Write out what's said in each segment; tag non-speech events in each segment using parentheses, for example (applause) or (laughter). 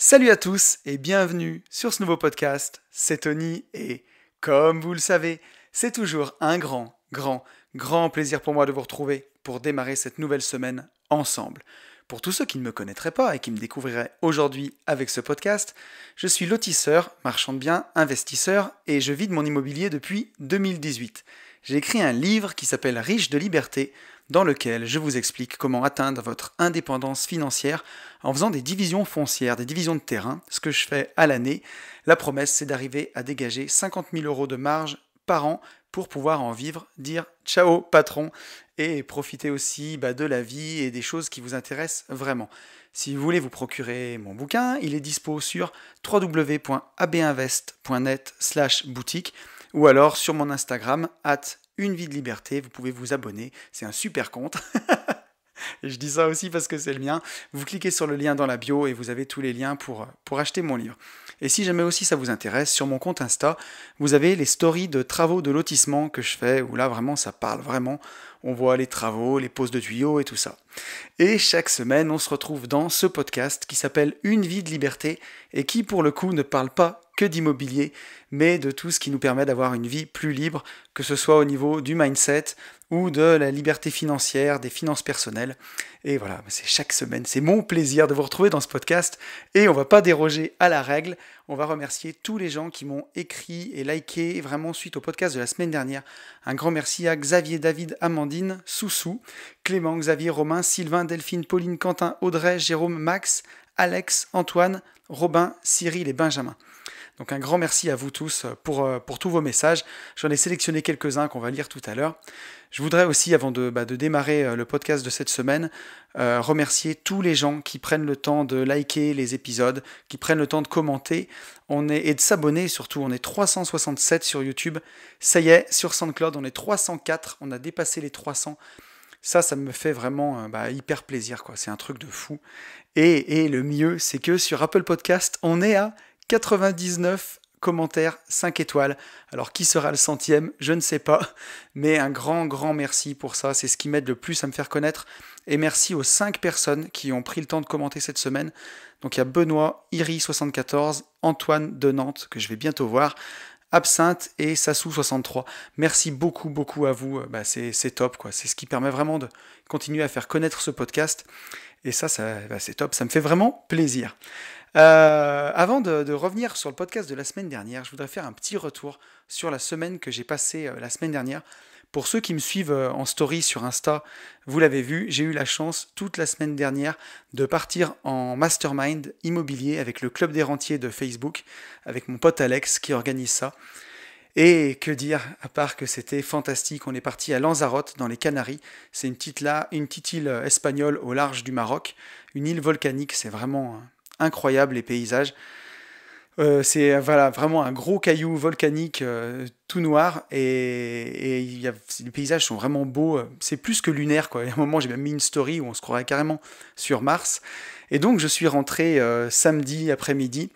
Salut à tous et bienvenue sur ce nouveau podcast. C'est Tony et comme vous le savez, c'est toujours un grand, grand, grand plaisir pour moi de vous retrouver pour démarrer cette nouvelle semaine ensemble. Pour tous ceux qui ne me connaîtraient pas et qui me découvriraient aujourd'hui avec ce podcast, je suis lotisseur, marchand de biens, investisseur et je vis de mon immobilier depuis 2018. J'ai écrit un livre qui s'appelle Riche de liberté dans lequel je vous explique comment atteindre votre indépendance financière en faisant des divisions foncières, des divisions de terrain, ce que je fais à l'année. La promesse, c'est d'arriver à dégager 50 000 euros de marge par an pour pouvoir en vivre, dire ciao patron et profiter aussi bah, de la vie et des choses qui vous intéressent vraiment. Si vous voulez vous procurer mon bouquin, il est dispo sur www.abinvest.net/boutique ou alors sur mon Instagram, at une vie de liberté, vous pouvez vous abonner, c'est un super compte. (laughs) je dis ça aussi parce que c'est le mien. Vous cliquez sur le lien dans la bio et vous avez tous les liens pour, pour acheter mon livre. Et si jamais aussi ça vous intéresse, sur mon compte Insta, vous avez les stories de travaux de lotissement que je fais, où là vraiment ça parle vraiment. On voit les travaux, les poses de tuyaux et tout ça. Et chaque semaine, on se retrouve dans ce podcast qui s'appelle Une vie de liberté et qui pour le coup ne parle pas que d'immobilier, mais de tout ce qui nous permet d'avoir une vie plus libre, que ce soit au niveau du mindset ou de la liberté financière, des finances personnelles. Et voilà, c'est chaque semaine, c'est mon plaisir de vous retrouver dans ce podcast et on va pas déroger à la règle. On va remercier tous les gens qui m'ont écrit et liké vraiment suite au podcast de la semaine dernière. Un grand merci à Xavier, David, Amandine, Soussou, Clément, Xavier, Romain, Sylvain, Delphine, Pauline, Quentin, Audrey, Jérôme, Max, Alex, Antoine, Robin, Cyril et Benjamin. Donc un grand merci à vous tous euh, pour, euh, pour tous vos messages. J'en ai sélectionné quelques-uns qu'on va lire tout à l'heure. Je voudrais aussi, avant de, bah, démarrer euh, le podcast de cette semaine, remercier tous les gens qui prennent le temps de liker les épisodes, qui prennent le temps de commenter on est, et de s'abonner surtout. On est 367 sur YouTube. Ça y est, sur SoundCloud, on est 304. On a dépassé les 300. Ça, ça me fait vraiment bah, hyper plaisir. quoi. C'est un truc de fou. Et, et le mieux, c'est que sur Apple Podcast, on est à 99 commentaires 5 étoiles. Alors qui sera le centième, je ne sais pas, mais un grand grand merci pour ça, c'est ce qui m'aide le plus à me faire connaître. Et merci aux 5 personnes qui ont pris le temps de commenter cette semaine. Donc il y a Benoît, Iri74, Antoine de Nantes, que je vais bientôt voir, Absinthe et Sassou63. Merci beaucoup, beaucoup à vous. Bah, c'est top, quoi. C'est ce qui permet vraiment de continuer à faire connaître ce podcast. Et ça, bah, c'est top. Ça me fait vraiment plaisir. Euh, avant de, revenir sur le podcast de la semaine dernière, je voudrais faire un petit retour sur la semaine que j'ai passée euh, la semaine dernière. Pour ceux qui me suivent euh, en story sur Insta, vous l'avez vu, j'ai eu la chance toute la semaine dernière de partir en mastermind immobilier avec le club des rentiers de Facebook, avec mon pote Alex qui organise ça. Et que dire, à part que c'était fantastique, on est parti à Lanzarote, dans les Canaries. C'est une petite, là, une petite île espagnole au large du Maroc, une île volcanique, c'est vraiment hein, incroyable les paysages. Euh, c'est euh, voilà, vraiment un gros caillou volcanique euh, tout noir et, les paysages sont vraiment beaux. C'est plus que lunaire. Quoi. y à un moment, j'ai même mis une story où on se croirait carrément sur Mars. Et donc, je suis rentré samedi après-midi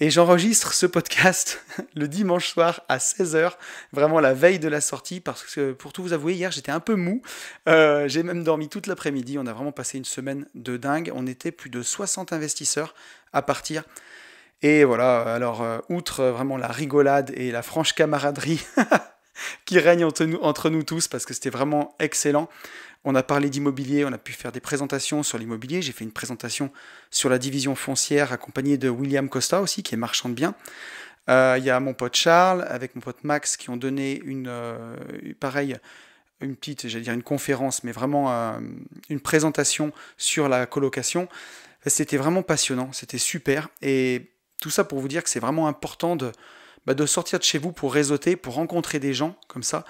et j'enregistre ce podcast (laughs) le dimanche soir à 16h, vraiment la veille de la sortie, parce que pour tout vous avouer, hier j'étais un peu mou. Euh, j'ai même dormi toute l'après-midi. On a vraiment passé une semaine de dingue. On était plus de 60 investisseurs à partir. Et voilà, alors, euh, outre euh, vraiment la rigolade et la franche camaraderie (laughs) qui règne entre nous, entre nous tous, parce que c'était vraiment excellent. On a parlé d'immobilier, on a pu faire des présentations sur l'immobilier. J'ai fait une présentation sur la division foncière accompagnée de William Costa aussi, qui est marchand de biens. Euh, il y a mon pote Charles avec mon pote Max qui ont donné une, euh, pareil, une petite, j'allais dire une conférence, mais vraiment euh, une présentation sur la colocation. C'était vraiment passionnant, c'était super. Et tout ça pour vous dire que c'est vraiment important de bah, sortir de chez vous pour réseauter, pour rencontrer des gens comme ça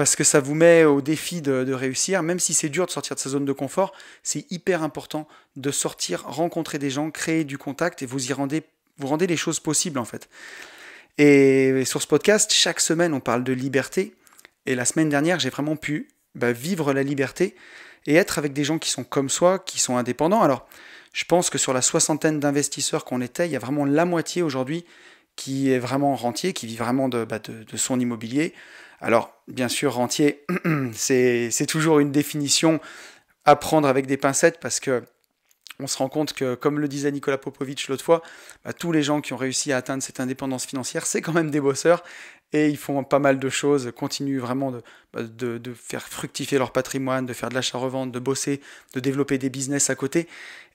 parce que ça vous met au défi de, réussir, même si c'est dur de sortir de sa zone de confort, c'est hyper important de sortir, rencontrer des gens, créer du contact et vous y rendez, vous rendez les choses possibles en fait. Et, sur ce podcast, chaque semaine on parle de liberté et la semaine dernière j'ai vraiment pu bah, vivre la liberté et être avec des gens qui sont comme soi, qui sont indépendants. Alors je pense que sur la soixantaine d'investisseurs qu'on était, il y a vraiment la moitié aujourd'hui qui est vraiment rentier, qui vit vraiment de bah, son immobilier, alors, bien sûr, rentier, (clears throat) c'est toujours une définition à prendre avec des pincettes parce que on se rend compte que, comme le disait Nicolas Popovic l'autre fois, bah, tous les gens qui ont réussi à atteindre cette indépendance financière, c'est quand même des bosseurs et ils font pas mal de choses, continuent vraiment bah, de, faire fructifier leur patrimoine, de faire de l'achat-revente, de bosser, de développer des business à côté.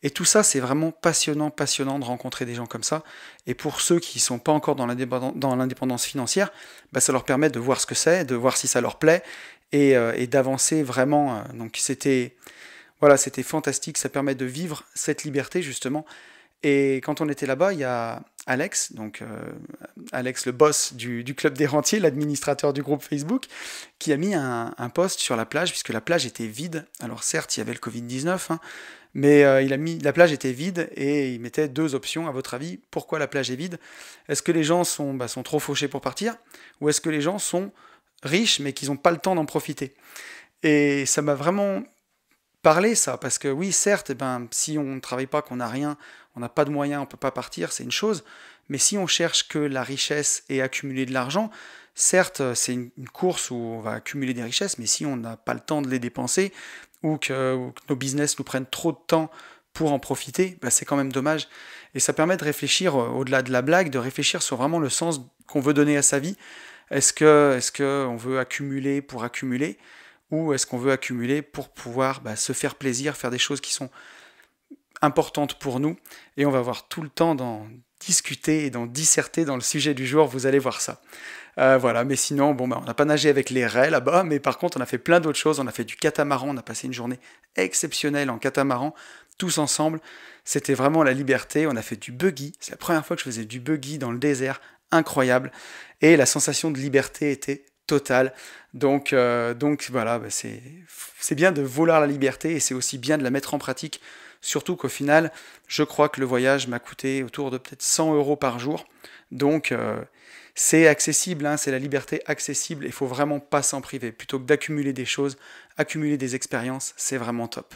Et tout ça, c'est vraiment passionnant, passionnant de rencontrer des gens comme ça. Et pour ceux qui ne sont pas encore dans l'indépendance financière, bah, ça leur permet de voir ce que c'est, de voir si ça leur plaît et, euh, et d'avancer vraiment. Euh, donc c'était voilà, c'était fantastique, ça permet de vivre cette liberté justement et quand on était là-bas, il y a Alex, donc euh, Alex le boss du, club des rentiers, l'administrateur du groupe Facebook, qui a mis un, un, post sur la plage, puisque la plage était vide. Alors certes, il y avait le Covid-19, hein, mais euh, il a mis, la plage était vide et il mettait deux options, à votre avis, pourquoi la plage est vide Est-ce que les gens sont, bah, sont trop fauchés pour partir Ou est-ce que les gens sont riches mais qu'ils n'ont pas le temps d'en profiter Et ça m'a vraiment parlé, ça, parce que oui, certes, eh ben, si on ne travaille pas, qu'on n'a rien, on n'a pas de moyens, on ne peut pas partir, c'est une chose. Mais si on cherche que la richesse et accumuler de l'argent, certes, c'est une, course où on va accumuler des richesses, mais si on n'a pas le temps de les dépenser ou que, nos business nous prennent trop de temps pour en profiter, bah, c'est quand même dommage. Et ça permet de réfléchir, euh, au-delà de la blague, de réfléchir sur vraiment le sens qu'on veut donner à sa vie. Est-ce que, est on veut accumuler pour accumuler ou est-ce qu'on veut accumuler pour pouvoir bah, se faire plaisir, faire des choses qui sont importante pour nous et on va avoir tout le temps d'en discuter et d'en disserter dans le sujet du jour, vous allez voir ça. Euh, voilà, mais sinon, bon, bah, on n'a pas nagé avec les raies là-bas, mais par contre, on a fait plein d'autres choses. On a fait du catamaran, on a passé une journée exceptionnelle en catamaran, tous ensemble. C'était vraiment la liberté. On a fait du buggy. C'est la première fois que je faisais du buggy dans le désert, incroyable. Et la sensation de liberté était totale. Donc, euh, donc voilà, bah, c'est bien de vouloir la liberté et c'est aussi bien de la mettre en pratique Surtout qu'au final, je crois que le voyage m'a coûté autour de peut-être 100 euros par jour. Donc euh, c'est accessible, hein, c'est la liberté accessible, il faut vraiment pas s'en priver. Plutôt que d'accumuler des choses, accumuler des expériences, c'est vraiment top.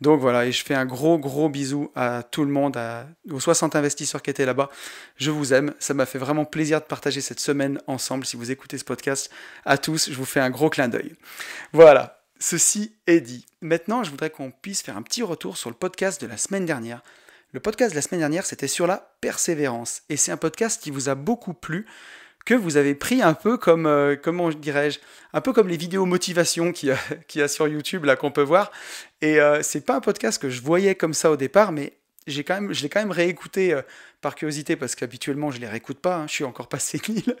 Donc voilà, et je fais un gros gros bisou à tout le monde, à, aux 60 investisseurs qui étaient là-bas. Je vous aime, ça m'a fait vraiment plaisir de partager cette semaine ensemble. Si vous écoutez ce podcast, à tous, je vous fais un gros clin d'œil. Voilà, Ceci est dit. Maintenant, je voudrais qu'on puisse faire un petit retour sur le podcast de la semaine dernière. Le podcast de la semaine dernière, c'était sur la persévérance. Et c'est un podcast qui vous a beaucoup plu, que vous avez pris un peu comme, euh, comment dirais-je, un peu comme les vidéos motivation qu'il (laughs) y, a, sur YouTube, là, qu'on peut voir. Et euh, c'est pas un podcast que je voyais comme ça au départ, mais j'ai quand même, je l'ai quand même réécouté euh, par curiosité, parce qu'habituellement, je les réécoute pas. Hein. je suis encore pas (laughs) sénile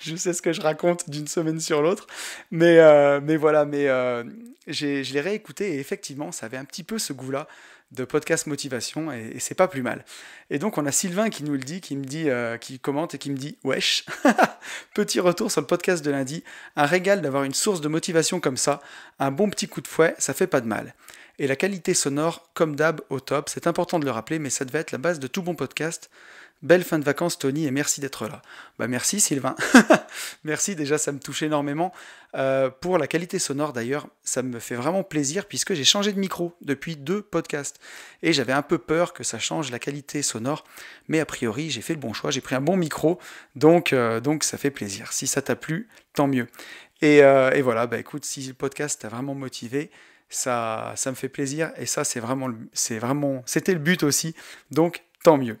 je sais ce que je raconte d'une semaine sur l'autre. Mais, euh, voilà, mais euh, je l'ai réécouté et effectivement, ça avait un petit peu ce goût-là de podcast motivation et, c'est pas plus mal. Et donc on a Sylvain qui nous le dit, qui me dit, euh, qui commente et qui me dit wesh. (laughs) petit retour sur le podcast de lundi, un régal d'avoir une source de motivation comme ça, un bon petit coup de fouet, ça fait pas de mal. Et la qualité sonore, comme d'hab, au top, c'est important de le rappeler, mais ça devait être la base de tout bon podcast. Belle fin de vacances Tony et merci d'être là. Bah merci Sylvain. (laughs) merci déjà, ça me touche énormément. Euh, pour la qualité sonore d'ailleurs, ça me fait vraiment plaisir puisque j'ai changé de micro depuis deux podcasts. Et j'avais un peu peur que ça change la qualité sonore, mais a priori j'ai fait le bon choix, j'ai pris un bon micro, donc, euh, donc ça fait plaisir. Si ça t'a plu, tant mieux. Euh, et, voilà, bah écoute, si le podcast t'a vraiment motivé, ça, ça me fait plaisir et ça c'est vraiment, c'est vraiment, c'était le but aussi. Donc tant mieux.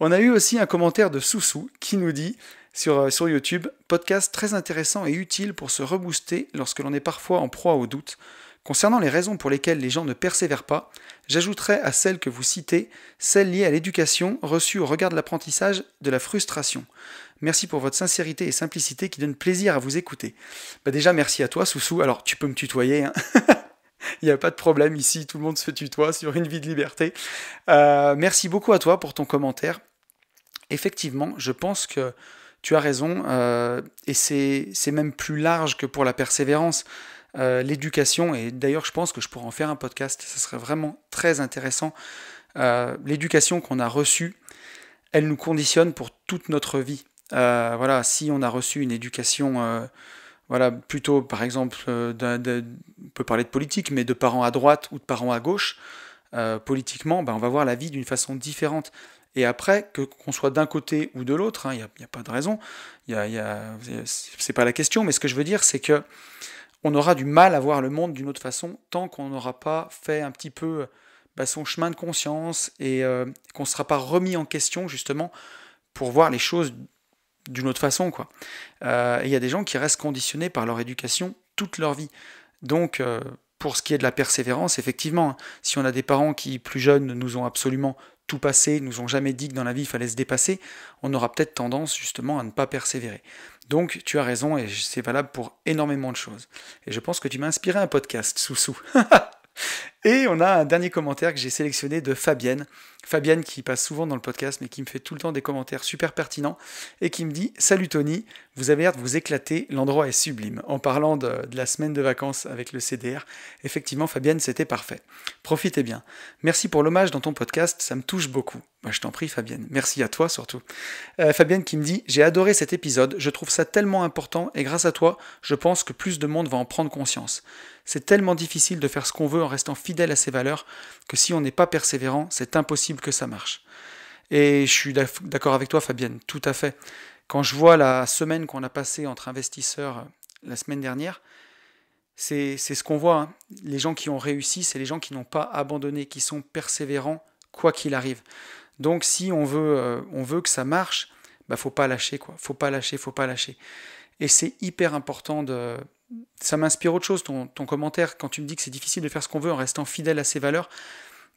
On a eu aussi un commentaire de Soussou qui nous dit sur, euh, sur YouTube, podcast très intéressant et utile pour se rebooster lorsque l'on est parfois en proie au doute. Concernant les raisons pour lesquelles les gens ne persévèrent pas, j'ajouterai à celles que vous citez, celles liées à l'éducation reçue au regard de l'apprentissage de la frustration. Merci pour votre sincérité et simplicité qui donne plaisir à vous écouter. Bah déjà, merci à toi, Soussou. Alors, tu peux me tutoyer. Hein (laughs) Il (laughs) n'y a pas de problème ici, tout le monde se tutoie sur une vie de liberté. Euh, merci beaucoup à toi pour ton commentaire. Effectivement, je pense que tu as raison, euh, et c'est même plus large que pour la persévérance. Euh, l'éducation, et d'ailleurs je pense que je pourrais en faire un podcast, ce serait vraiment très intéressant. L'éducation qu'on a reçue, elle nous conditionne pour toute notre vie. voilà, si on a reçu une éducation voilà, plutôt par exemple, euh, on peut parler de politique, mais de parents à droite ou de parents à gauche, euh, politiquement, ben, on va voir la vie d'une façon différente. Et après, que qu'on soit d'un côté ou de l'autre, hein, il n'y a, pas de raison, y c'est pas la question, mais ce que je veux dire, c'est que on aura du mal à voir le monde d'une autre façon tant qu'on n'aura pas fait un petit peu bah, son chemin de conscience et euh, qu'on ne sera pas remis en question justement pour voir les choses d'une autre façon. quoi. Euh, il y a des gens qui restent conditionnés par leur éducation toute leur vie. Donc, euh, pour ce qui est de la persévérance, effectivement, hein, si on a des parents qui, plus jeunes, nous ont absolument tout passé, nous ont jamais dit que dans la vie il fallait se dépasser, on aura peut-être tendance justement à ne pas persévérer. Donc tu as raison et c'est valable pour énormément de choses. Et je pense que tu m'as inspiré un podcast, Soussou. (laughs) Et on a un dernier commentaire que j'ai sélectionné de Fabienne. Fabienne qui passe souvent dans le podcast, mais qui me fait tout le temps des commentaires super pertinents et qui me dit Salut Tony, vous avez l'air de vous éclater, l'endroit est sublime. En parlant de, la semaine de vacances avec le CDR, effectivement, Fabienne, c'était parfait. Profitez bien. Merci pour l'hommage dans ton podcast, ça me touche beaucoup. Bah, je t'en prie, Fabienne. Merci à toi surtout. Euh, Fabienne qui me dit J'ai adoré cet épisode, je trouve ça tellement important et grâce à toi, je pense que plus de monde va en prendre conscience. C'est tellement difficile de faire ce qu'on veut en restant fidèle à ses valeurs que si on n'est pas persévérant, c'est impossible que ça marche. Et je suis d'accord avec toi, Fabienne, tout à fait. Quand je vois la semaine qu'on a passée entre investisseurs euh, la semaine dernière, c'est ce qu'on voit. Hein. Les gens qui ont réussi, c'est les gens qui n'ont pas abandonné, qui sont persévérants, quoi qu'il arrive. Donc si on veut, euh, on veut que ça marche, bah faut pas lâcher, quoi. Faut pas lâcher, faut pas lâcher. Et c'est hyper important de, ça m'inspire autre chose, ton, commentaire, quand tu me dis que c'est difficile de faire ce qu'on veut en restant fidèle à ses valeurs,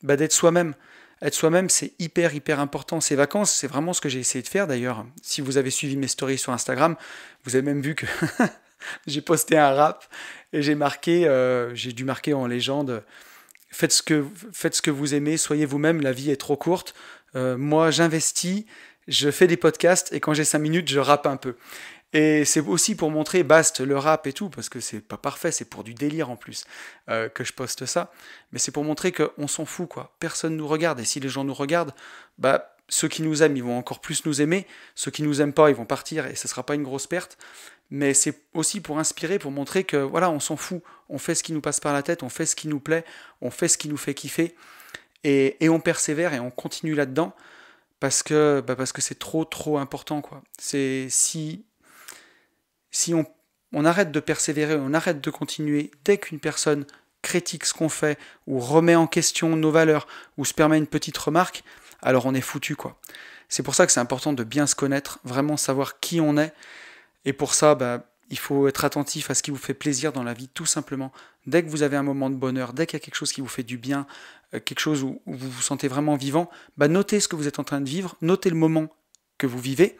bah d'être soi-même. Être soi-même, c'est hyper, hyper important. Ces vacances, c'est vraiment ce que j'ai essayé de faire d'ailleurs. Si vous avez suivi mes stories sur Instagram, vous avez même vu que (laughs) j'ai posté un rap et j'ai marqué, euh, j'ai dû marquer en légende, faites ce que, faites ce que vous aimez, soyez vous-même, la vie est trop courte. Euh, moi, j'investis, je fais des podcasts et quand j'ai cinq minutes, je rappe un peu. Et c'est aussi pour montrer Bast, le rap et tout, parce que c'est pas parfait, c'est pour du délire en plus euh, que je poste ça. Mais c'est pour montrer qu'on s'en fout, quoi. Personne nous regarde. Et si les gens nous regardent, bah ceux qui nous aiment, ils vont encore plus nous aimer. Ceux qui nous aiment pas, ils vont partir et ce sera pas une grosse perte. Mais c'est aussi pour inspirer, pour montrer que voilà, on s'en fout. On fait ce qui nous passe par la tête, on fait ce qui nous plaît, on fait ce qui nous fait kiffer. Et, et on persévère et on continue là-dedans parce que bah parce que c'est trop trop important quoi. C'est si si on, arrête de persévérer, on arrête de continuer, dès qu'une personne critique ce qu'on fait, ou remet en question nos valeurs, ou se permet une petite remarque, alors on est foutu quoi. C'est pour ça que c'est important de bien se connaître, vraiment savoir qui on est, et pour ça, bah, il faut être attentif à ce qui vous fait plaisir dans la vie, tout simplement. Dès que vous avez un moment de bonheur, dès qu'il y a quelque chose qui vous fait du bien, euh, quelque chose où, vous vous sentez vraiment vivant, bah, notez ce que vous êtes en train de vivre, notez le moment que vous vivez,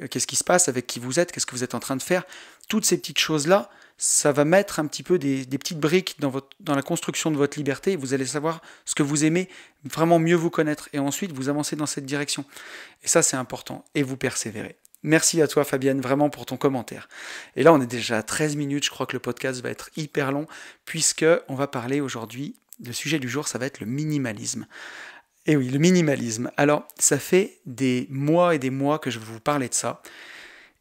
euh, qu'est-ce qui se passe, avec qui vous êtes, qu'est-ce que vous êtes en train de faire. Toutes ces petites choses-là, ça va mettre un petit peu des, petites briques dans, votre, dans la construction de votre liberté. vous allez savoir ce que vous aimez, vraiment mieux vous connaître. Et ensuite, vous avancez dans cette direction. Et ça, c'est important. Et vous persévérez. Merci à toi Fabienne vraiment pour ton commentaire. Et là on est déjà à 13 minutes, je crois que le podcast va être hyper long puisque on va parler aujourd'hui le sujet du jour, ça va être le minimalisme. Et eh oui, le minimalisme. Alors, ça fait des mois et des mois que je vous parlais de ça.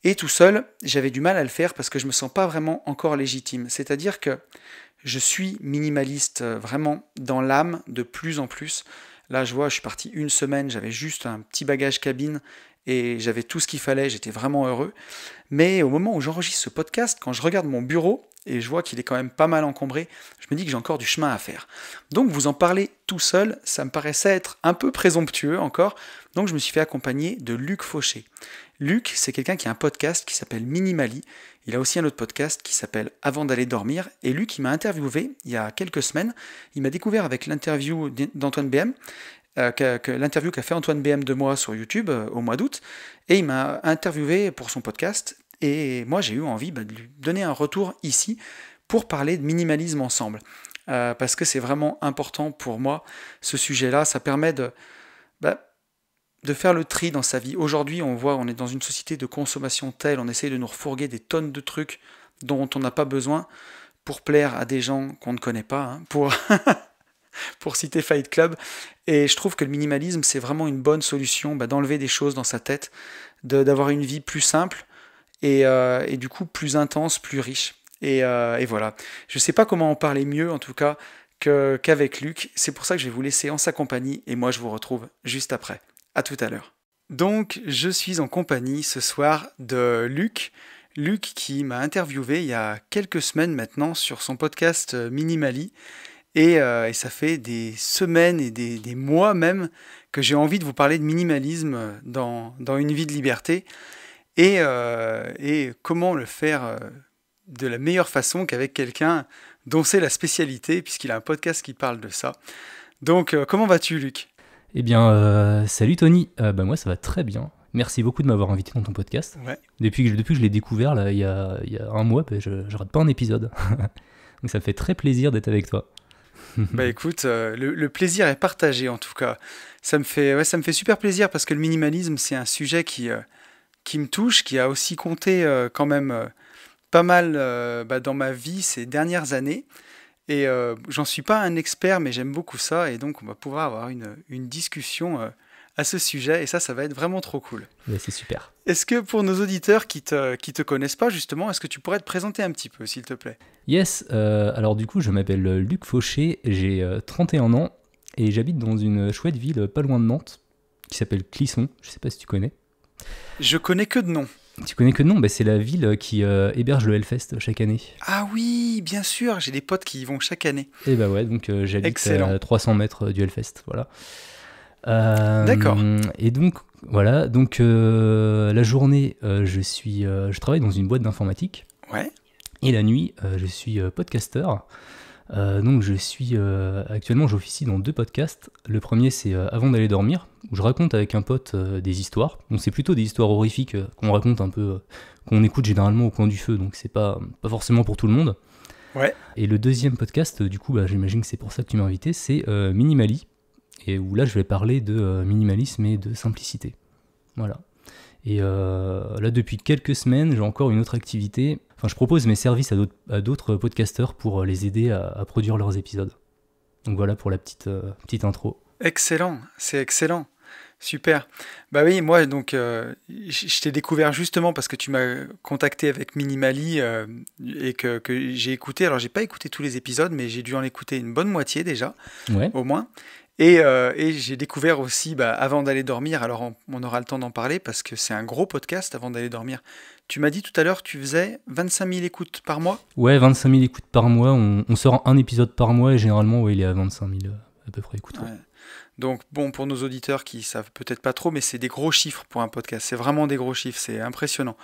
Et tout seul, j'avais du mal à le faire parce que je me sens pas vraiment encore légitime. C'est-à-dire que je suis minimaliste euh, vraiment dans l'âme de plus en plus. Là, je vois, je suis parti une semaine, j'avais juste un petit bagage cabine et j'avais tout ce qu'il fallait, j'étais vraiment heureux. Mais au moment où j'enregistre ce podcast, quand je regarde mon bureau, et je vois qu'il est quand même pas mal encombré, je me dis que j'ai encore du chemin à faire. Donc vous en parler tout seul, ça me paraissait être un peu présomptueux encore, donc je me suis fait accompagner de Luc Fauché. Luc, c'est quelqu'un qui a un podcast qui s'appelle Minimali, il a aussi un autre podcast qui s'appelle Avant d'aller dormir, et Luc, il m'a interviewé il y a quelques semaines, il m'a découvert avec l'interview d'Antoine BM, euh, l'interview qu'a fait Antoine BM de moi sur YouTube euh, au mois d'août, et il m'a interviewé pour son podcast, et moi, j'ai eu envie bah, de lui donner un retour ici pour parler de minimalisme ensemble. Euh, parce que c'est vraiment important pour moi, ce sujet-là. Ça permet de, bah, de faire le tri dans sa vie. Aujourd'hui, on voit, on est dans une société de consommation telle, on essaye de nous refourguer des tonnes de trucs dont on n'a pas besoin pour plaire à des gens qu'on ne connaît pas, hein, pour, (laughs) pour citer Fight Club. Et je trouve que le minimalisme, c'est vraiment une bonne solution bah, d'enlever des choses dans sa tête, d'avoir une vie plus simple, euh, et, du coup plus intense, plus riche. Et, euh, voilà. Je ne sais pas comment en parler mieux en tout cas qu'avec Luc. C'est pour ça que je vais vous laisser en sa compagnie et moi je vous retrouve juste après. À tout à l'heure. Donc je suis en compagnie ce soir de Luc. Luc qui m'a interviewé il y a quelques semaines maintenant sur son podcast euh, Minimali. Et, ça fait des semaines et des, mois même que j'ai envie de vous parler de minimalisme dans, dans, une vie de liberté. Euh, et, comment le faire euh, de la meilleure façon qu'avec quelqu'un dont c'est la spécialité, puisqu'il a un podcast qui parle de ça. Donc, euh, comment vas-tu, Luc Eh bien, salut Tony. Bah, moi, ça va très bien. Merci beaucoup de m'avoir invité dans ton podcast. Depuis, que, depuis je l'ai découvert, là, il, y a, il y a un mois, bah, je ne rate pas un épisode. (laughs) Donc, ça me fait très plaisir d'être avec toi. (laughs) bah écoute, le, plaisir est partagé en tout cas. Ça me fait, ouais, ça me fait super plaisir parce que le minimalisme, c'est un sujet qui, qui me touche, qui a aussi compté euh, quand même euh, pas mal euh, bah, dans ma vie ces dernières années. Et j'en suis pas un expert, mais j'aime beaucoup ça, et donc on va pouvoir avoir une, discussion à ce sujet, et ça, ça va être vraiment trop cool. c'est super. Est-ce que pour nos auditeurs qui te, qui te connaissent pas, justement, est-ce que tu pourrais te présenter un petit peu, s'il te plaît Yes, alors du coup, je m'appelle Luc Fauché, j'ai 31 ans, et j'habite dans une chouette ville pas loin de Nantes, qui s'appelle Clisson, je sais pas si tu connais. Je connais que de nom. Tu connais que de bah c'est la ville qui euh, héberge le Hellfest chaque année. Ah oui, bien sûr, j'ai des potes qui y vont chaque année. Et eh bah ouais, donc euh, j'habite à 300 mètres euh, du Hellfest, voilà. D'accord. Et donc voilà, donc la journée, je suis, je travaille dans une boîte d'informatique. Ouais. Et la nuit, je suis podcasteur. Euh, donc je suis euh, actuellement j'officie dans deux podcasts. Le premier c'est euh, Avant d'aller dormir où je raconte avec un pote des histoires. Donc c'est plutôt des histoires horrifiques qu'on raconte un peu qu'on écoute généralement au coin du feu donc c'est pas pas forcément pour tout le monde. Ouais. Et le deuxième podcast du coup bah, j'imagine que c'est pour ça que tu m'as invité c'est Minimali et où là je vais parler de minimalisme et de simplicité. Voilà. Et là depuis quelques semaines j'ai encore une autre activité je propose mes services à d'autres podcasteurs pour euh, les aider à, produire leurs épisodes. Donc voilà pour la petite, euh, petite intro. Excellent, c'est excellent. Super. Bah oui, moi, donc, euh, je t'ai découvert justement parce que tu m'as contacté avec Minimali et que, j'ai écouté. Alors, j'ai pas écouté tous les épisodes, mais j'ai dû en écouter une bonne moitié déjà, au moins. Et, j'ai découvert aussi, bah, avant d'aller dormir, alors on, on, aura le temps d'en parler parce que c'est un gros podcast avant d'aller dormir. Tu m'as dit tout à l'heure, que tu faisais 25 000 écoutes par mois Ouais, 25 000 écoutes par mois. On, sort un épisode par mois et généralement, il est à 25 000 euh, à peu près écoutes. Donc, bon, pour nos auditeurs qui savent peut-être pas trop, mais c'est des gros chiffres pour un podcast. C'est vraiment des gros chiffres, c'est impressionnant.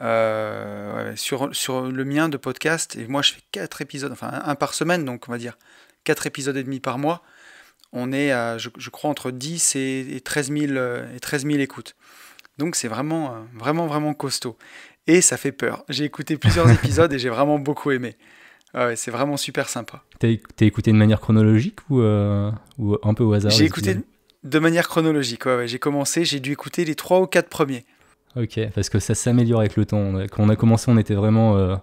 Euh, sur, sur le mien de podcast, et moi je fais 4 épisodes, enfin un, par semaine, donc on va dire 4 épisodes et demi par mois, on est à, je, crois, entre 10 et 13 et 13 000 euh, écoutes. Donc c'est vraiment, euh, vraiment, vraiment costaud. Et ça fait peur. J'ai écouté plusieurs (laughs) épisodes et j'ai vraiment beaucoup aimé. Ah ouais, c'est vraiment super sympa. T'as écouté de manière chronologique ou, euh, ou un peu au hasard J'ai écouté de manière chronologique. J'ai commencé, j'ai dû écouter les trois ou quatre premiers. Ok, parce que ça s'améliore avec le temps. Quand on a commencé, on était vraiment, euh,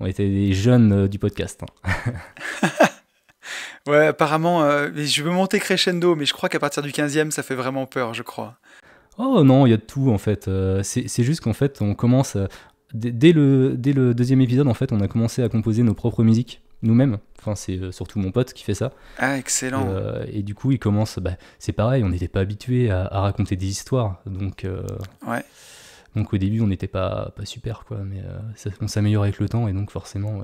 on était des jeunes du podcast. Hein. (laughs) ouais, apparemment, je veux monter crescendo, mais je crois qu'à partir du 15e, ça fait vraiment peur, je crois. Oh non, il y a de tout en fait. Euh, c'est juste qu'en fait, on commence. Euh, dès, le, dès le deuxième épisode, en fait, on a commencé à composer nos propres musiques nous-mêmes. Enfin, c'est euh, surtout mon pote qui fait ça. Ah, excellent. et du coup, il commence. Bah, c'est pareil, on n'était pas habitué à, raconter des histoires. Donc. ouais. Donc au début, on n'était pas, pas super, quoi. Mais on s'améliore avec le temps, et donc forcément,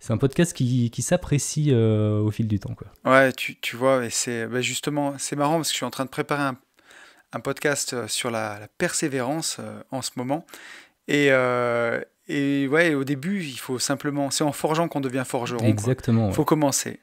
c'est un podcast qui, s'apprécie au fil du temps. Quoi. Ouais, tu, vois, c'est bah, justement, c'est marrant parce que je suis en train de préparer un, un podcast euh, sur la, persévérance euh, en ce moment. Euh, et, ouais, au début, il faut simplement. C'est en forgeant qu'on devient forgeron. Exactement. Il faut commencer.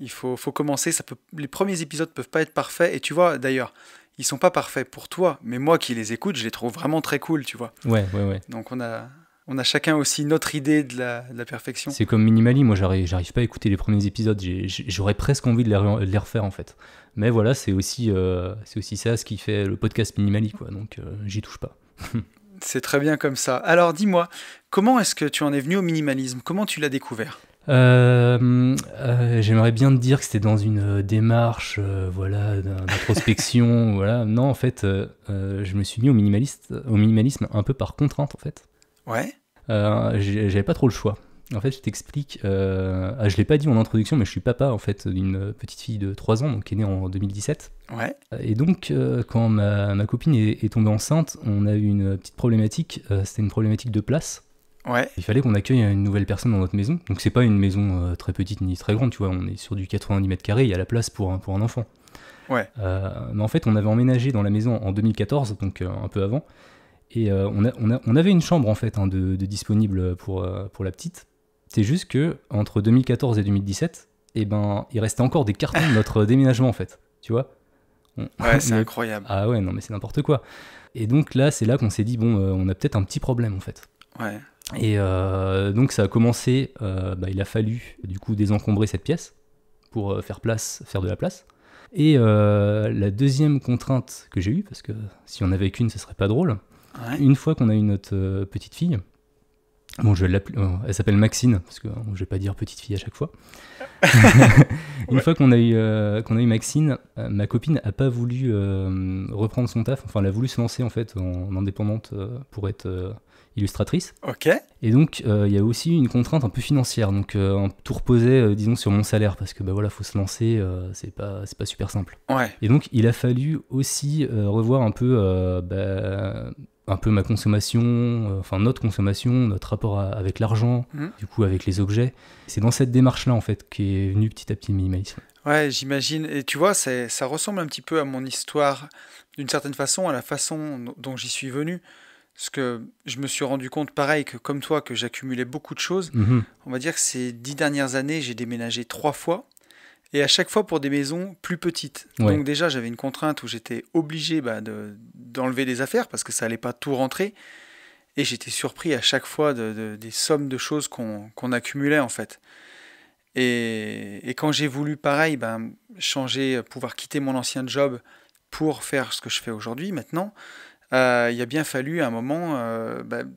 Il faut, faut commencer. Ça peut, les premiers épisodes peuvent pas être parfaits. Et tu vois, d'ailleurs, ils sont pas parfaits pour toi, mais moi qui les écoute, je les trouve vraiment très cool, tu vois. Ouais, ouais, ouais. Donc on a, on a chacun aussi notre idée de la, perfection. C'est comme Minimali, moi j'arrive pas à écouter les premiers épisodes, j'aurais presque envie de les, refaire en fait. Mais voilà, c'est aussi, euh, aussi ça ce qui fait le podcast Minimali, quoi, donc euh, j'y touche pas. (laughs) c'est très bien comme ça. Alors dis-moi, comment est-ce que tu en es venu au minimalisme Comment tu l'as découvert euh, j'aimerais bien te dire que c'était dans une démarche voilà d'introspection (laughs) voilà non en fait je me suis mis au au minimalisme un peu par contrainte en fait Ouais. Euh, j'avais pas trop le choix. En fait, je t'explique. Euh, ah, je l'ai pas dit en introduction, mais je suis papa en fait d'une petite fille de 3 ans, donc qui est née en 2017. Ouais. Euh, et donc, quand ma, copine est, tombée enceinte, on a eu une petite problématique. C'était une problématique de place. Ouais. Il fallait qu'on accueille une nouvelle personne dans notre maison. Donc, c'est pas une maison très petite ni très grande, tu vois. On est sur du 90 mètres carrés, il y a la place pour pour un enfant. Ouais. mais en fait, on avait emménagé dans la maison en 2014, donc un peu avant. Et euh, on, on, avait une chambre en fait hein, de, disponible pour, euh, pour la petite. C'est juste que entre 2014 et 2017, et eh ben, il restait encore des cartons de notre (laughs) déménagement en fait. Tu vois Ouais, (laughs) c'est incroyable. Ah ouais, non mais c'est n'importe quoi. Et donc là, c'est là qu'on s'est dit bon, euh, on a peut-être un petit problème en fait. Ouais. Et donc ça a commencé. Bah, il a fallu du coup désencombrer cette pièce pour faire place, faire de la place. Et la deuxième contrainte que j'ai eue, parce que si on avait qu'une, ce serait pas drôle une fois qu'on a eu notre euh, petite fille, bon, je euh, elle s'appelle Maxine, parce que je vais pas dire petite fille à chaque fois. (laughs) une fois qu'on a, eu, euh, qu'on a eu Maxine, ma copine a pas voulu reprendre son taf, enfin elle a voulu se lancer en fait en, indépendante pour être illustratrice. Ok. Et donc il y a aussi une contrainte un peu financière, donc tout reposait disons sur mon salaire parce que bah voilà faut se lancer, c'est pas c'est pas super simple. Ouais. Et donc il a fallu aussi revoir un peu bah, un peu ma consommation, euh, enfin notre consommation, notre rapport avec l'argent, mmh. du coup avec les objets. C'est dans cette démarche-là en fait qu'est venu petit à petit le minimalisme. Ouais, j'imagine. Et tu vois, ça, ressemble un petit peu à mon histoire, d'une certaine façon, à la façon dont j'y suis venu. Parce que je me suis rendu compte, pareil que comme toi, que j'accumulais beaucoup de choses. Mmh On va dire que ces dix dernières années, j'ai déménagé trois fois et à chaque fois pour des maisons plus petites. Donc déjà, j'avais une contrainte où j'étais obligé bah, d'enlever des affaires parce que ça n'allait pas tout rentrer. Et j'étais surpris à chaque fois de, des sommes de choses qu'on accumulait en fait. Et, quand j'ai voulu, pareil, ben, changer, pouvoir quitter mon ancien job pour faire ce que je fais aujourd'hui, maintenant, euh, il a bien fallu à un moment euh, ben,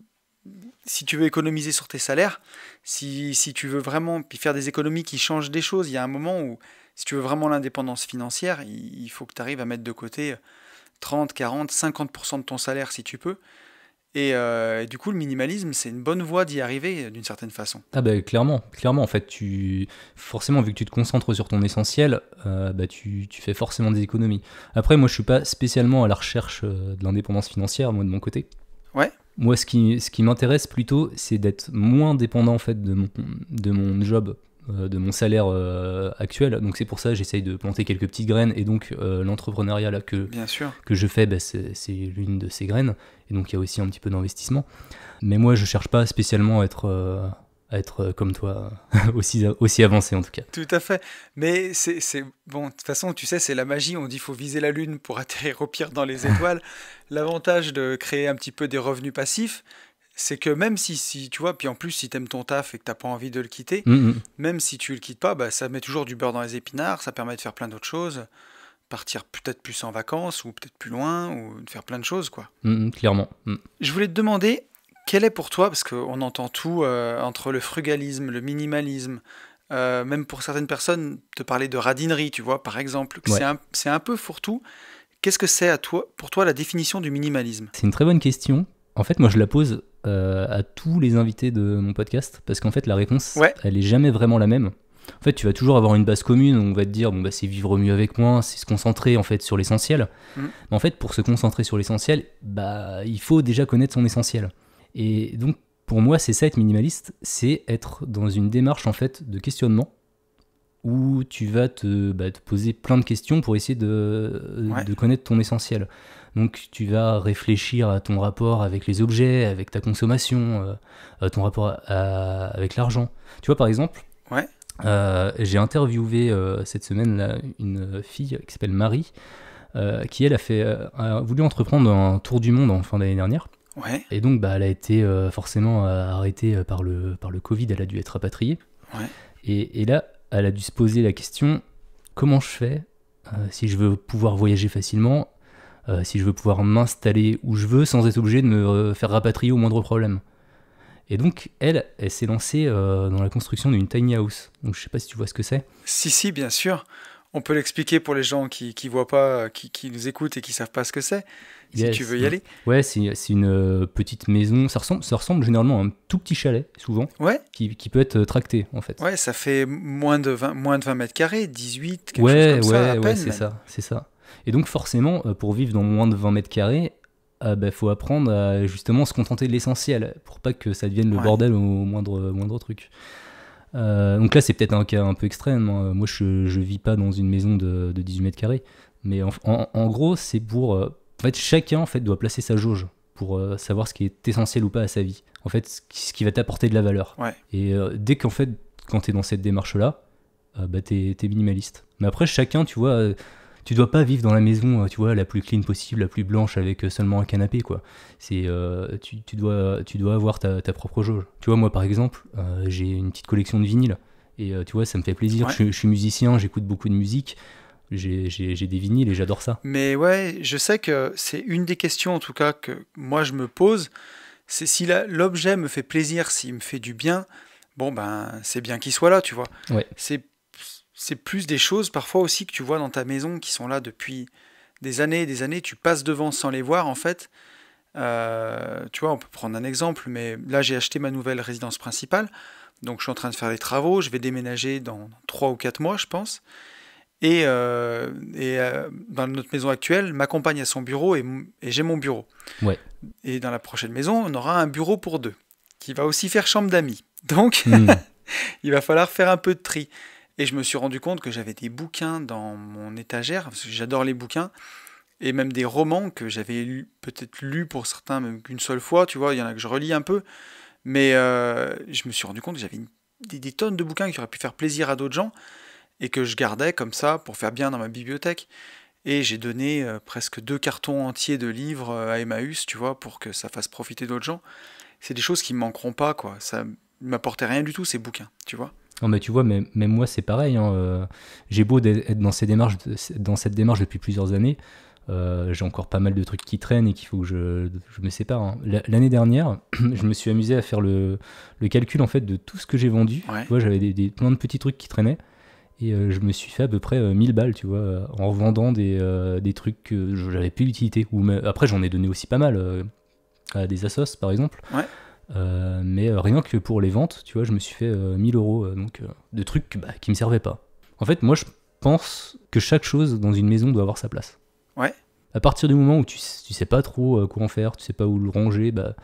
si tu veux économiser sur tes salaires, si, si, tu veux vraiment puis faire des économies qui changent des choses, il y a un moment où, si tu veux vraiment l'indépendance financière, il, faut que tu arrives à mettre de côté 30, 40, 50% de ton salaire si tu peux. Euh, et, du coup, le minimalisme, c'est une bonne voie d'y arriver euh, d'une certaine façon. Ah bah, clairement, clairement, en fait, tu forcément vu que tu te concentres sur ton essentiel, euh, bah, tu, fais forcément des économies. Après, moi, je suis pas spécialement à la recherche de l'indépendance financière, moi de mon côté. Ouais. Moi, ce qui, m'intéresse plutôt, c'est d'être moins dépendant en fait de mon, job, euh, de mon salaire euh, actuel. Donc c'est pour ça que j'essaye de planter quelques petites graines. Et donc euh, l'entrepreneuriat là que, que je fais, bah, c'est l'une de ces graines. Et donc il y a aussi un petit peu d'investissement. Mais moi, je cherche pas spécialement à être être euh, comme toi, (laughs) aussi, aussi avancé en tout cas. Tout à fait. Mais c'est bon, de toute façon, tu sais, c'est la magie. On dit faut viser la Lune pour (laughs) atterrir au pire dans les (laughs) étoiles. L'avantage de créer un petit peu des revenus passifs, c'est que même si, si, tu vois, puis en plus, si aimes ton taf et que t'as pas envie de le quitter, mm, mm. même si tu le quittes pas, bah, ça met toujours du beurre dans les épinards, ça permet de faire plein d'autres choses, partir peut-être plus en vacances ou peut-être plus loin ou de faire plein de choses, quoi. Mm, clairement. Je voulais te demander, quel est pour toi, parce qu'on entend tout euh, entre le frugalisme, le minimalisme, euh, même pour certaines personnes, te parler de radinerie, tu vois, par exemple, c'est un, peu fourre-tout. Qu'est-ce que c'est pour toi la définition du minimalisme C'est une très bonne question. En fait, moi, je la pose euh, à tous les invités de mon podcast, parce qu'en fait, la réponse, elle n'est jamais vraiment la même. En fait, tu vas toujours avoir une base commune, on va te dire, bon, bah, c'est vivre mieux avec moi, c'est se concentrer en fait sur l'essentiel. Mmh. en fait, pour se concentrer sur l'essentiel, bah, il faut déjà connaître son essentiel. Et donc, pour moi, c'est ça être minimaliste, c'est être dans une démarche en fait de questionnement où tu vas te, bah, poser plein de questions pour essayer euh, de, connaître ton essentiel. Donc tu vas réfléchir à ton rapport avec les objets, avec ta consommation, euh, ton rapport avec l'argent. Tu vois par exemple, euh, j'ai interviewé cette semaine une fille qui s'appelle Marie, qui elle a, fait, a voulu entreprendre un tour du monde en fin d'année dernière. Et donc, bah, elle a été euh, forcément euh, arrêtée euh, par le, par le Covid, elle a dû être rapatriée. Et, là, elle a dû se poser la question comment je fais si je veux pouvoir voyager facilement, si je veux pouvoir m'installer où je veux sans être obligé de me faire rapatrier au moindre problème et donc, elle, elle s'est lancée dans la construction d'une tiny house. Donc, je sais pas si tu vois ce que c'est. Si, si, bien sûr on peut l'expliquer pour les gens qui ne voient pas, qui, nous écoutent et qui savent pas ce que c'est, si tu veux y aller. Ouais, c'est, une euh, petite maison. Ça ressemble, ça ressemble généralement à un tout petit chalet, souvent, ouais. qui, peut être euh, tracté, en fait. Ouais, ça fait moins de 20, moins de 20 mètres carrés, 18, quelque chose comme ça, à peine, ouais, c'est ça, c'est ça. Et donc, forcément, euh, pour vivre dans moins de 20 mètres carrés, il bah, faut apprendre à justement se contenter de l'essentiel pour pas que ça devienne le bordel au moindre, moindre truc. Euh, donc là, c'est peut-être un cas un peu extrême. Hein. Moi, je ne vis pas dans une maison de, de 18 mètres carrés. Mais en, gros, c'est pour. Euh, en fait, chacun en fait, doit placer sa jauge pour euh, savoir ce qui est essentiel ou pas à sa vie. En fait, ce qui, va t'apporter de la valeur. Et dès qu'en fait, quand tu es dans cette démarche-là, bah, tu minimaliste. Mais après, chacun, tu vois, tu dois pas vivre dans la maison, euh, tu vois, la plus clean possible, la plus blanche avec euh, seulement un canapé, quoi. C'est, euh, tu, dois, tu dois avoir ta, propre jauge. Tu vois, moi par exemple, j'ai une petite collection de vinyles et tu vois, ça me fait plaisir. Je, suis musicien, j'écoute beaucoup de musique. J'ai des vinyles et j'adore ça. Mais ouais, je sais que c'est une des questions en tout cas que moi je me pose. C'est si l'objet me fait plaisir, s'il me fait du bien, bon ben c'est bien qu'il soit là, tu vois. C'est c'est plus des choses parfois aussi que tu vois dans ta maison qui sont là depuis des années et des années, tu passes devant sans les voir en fait. Euh, tu vois, on peut prendre un exemple, mais là j'ai acheté ma nouvelle résidence principale, donc je suis en train de faire les travaux, je vais déménager dans trois ou quatre mois je pense. Et, euh, euh, dans notre maison actuelle, ma compagne a son bureau et, j'ai mon bureau. Et dans la prochaine maison, on aura un bureau pour deux, qui va aussi faire chambre d'amis. Donc, hmm. (laughs) il va falloir faire un peu de tri. Et je me suis rendu compte que j'avais des bouquins dans mon étagère, parce que j'adore les bouquins, et même des romans que j'avais peut-être lus pour certains, même qu'une seule fois, tu vois, il y en a que je relis un peu. Mais euh, je me suis rendu compte que j'avais des, tonnes de bouquins qui auraient pu faire plaisir à d'autres gens, et que je gardais comme ça pour faire bien dans ma bibliothèque. Et j'ai donné euh, presque deux cartons entiers de livres euh, à Emmaüs, tu vois, pour que ça fasse profiter d'autres gens. C'est des choses qui me manqueront pas, quoi. Ça m'apportait rien du tout, ces bouquins, tu vois. Non, mais tu vois, même, même moi, c'est pareil. Hein, euh, j'ai beau être dans, ces démarches, dans cette démarche depuis plusieurs années. Euh, j'ai encore pas mal de trucs qui traînent et qu'il faut que je, je me sépare. Hein. L'année dernière, (clears throat) je me suis amusé à faire le, calcul en fait de tout ce que j'ai vendu. j'avais des, plein de petits trucs qui traînaient. Et euh, je me suis fait à peu près 1000 balles, tu vois, en revendant des, trucs que j'avais plus d'utilité. après, j'en ai donné aussi pas mal à des assos, par exemple. Ouais. Euh, mais euh, rien que pour les ventes, tu vois, je me suis fait 1000 euh, euros donc de trucs bah, qui me servaient pas. En fait, moi, je pense que chaque chose dans une maison doit avoir sa place. Ouais. À partir du moment où tu, tu sais pas trop quoi en faire, tu sais pas où le ranger, bah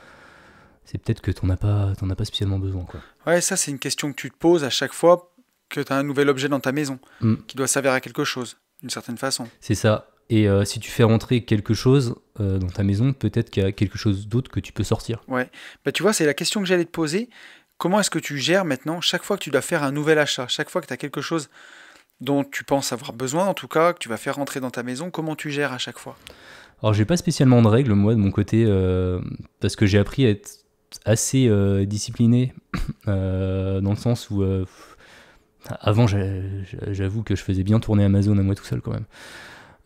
c'est peut-être que t'en as pas as pas spécialement besoin quoi. Ouais, ça c'est une question que tu te poses à chaque fois que tu as un nouvel objet dans ta maison mm. qui doit servir à quelque chose d'une certaine façon. C'est ça. Et euh, si tu fais rentrer quelque chose euh, dans ta maison, peut-être qu'il y a quelque chose d'autre que tu peux sortir. Ouais. Bah, tu vois, c'est la question que j'allais te poser. Comment est-ce que tu gères maintenant chaque fois que tu dois faire un nouvel achat, chaque fois que tu as quelque chose dont tu penses avoir besoin, en tout cas, que tu vas faire rentrer dans ta maison, comment tu gères à chaque fois Alors, j'ai pas spécialement de règles, moi, de mon côté, euh, parce que j'ai appris à être assez discipliné, (coughs) dans le sens où. avant, j'avoue que je faisais bien tourner Amazon à moi tout seul quand même.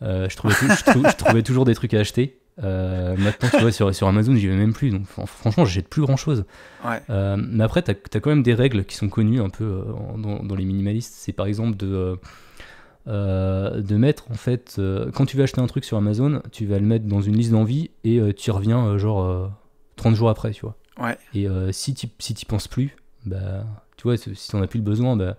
Euh, je trouvais, je, toujours des trucs à acheter. Euh, maintenant, tu vois, sur, Amazon, j'y vais même plus. Donc, franchement, j'achète plus grand chose. Euh, mais après, tu as, quand même des règles qui sont connues un peu dans, les minimalistes. C'est par exemple de. de mettre en fait quand tu veux acheter un truc sur Amazon tu vas le mettre dans une liste d'envie et tu y reviens genre 30 jours après tu vois et si tu si penses plus bah tu vois si t'en as plus le besoin bah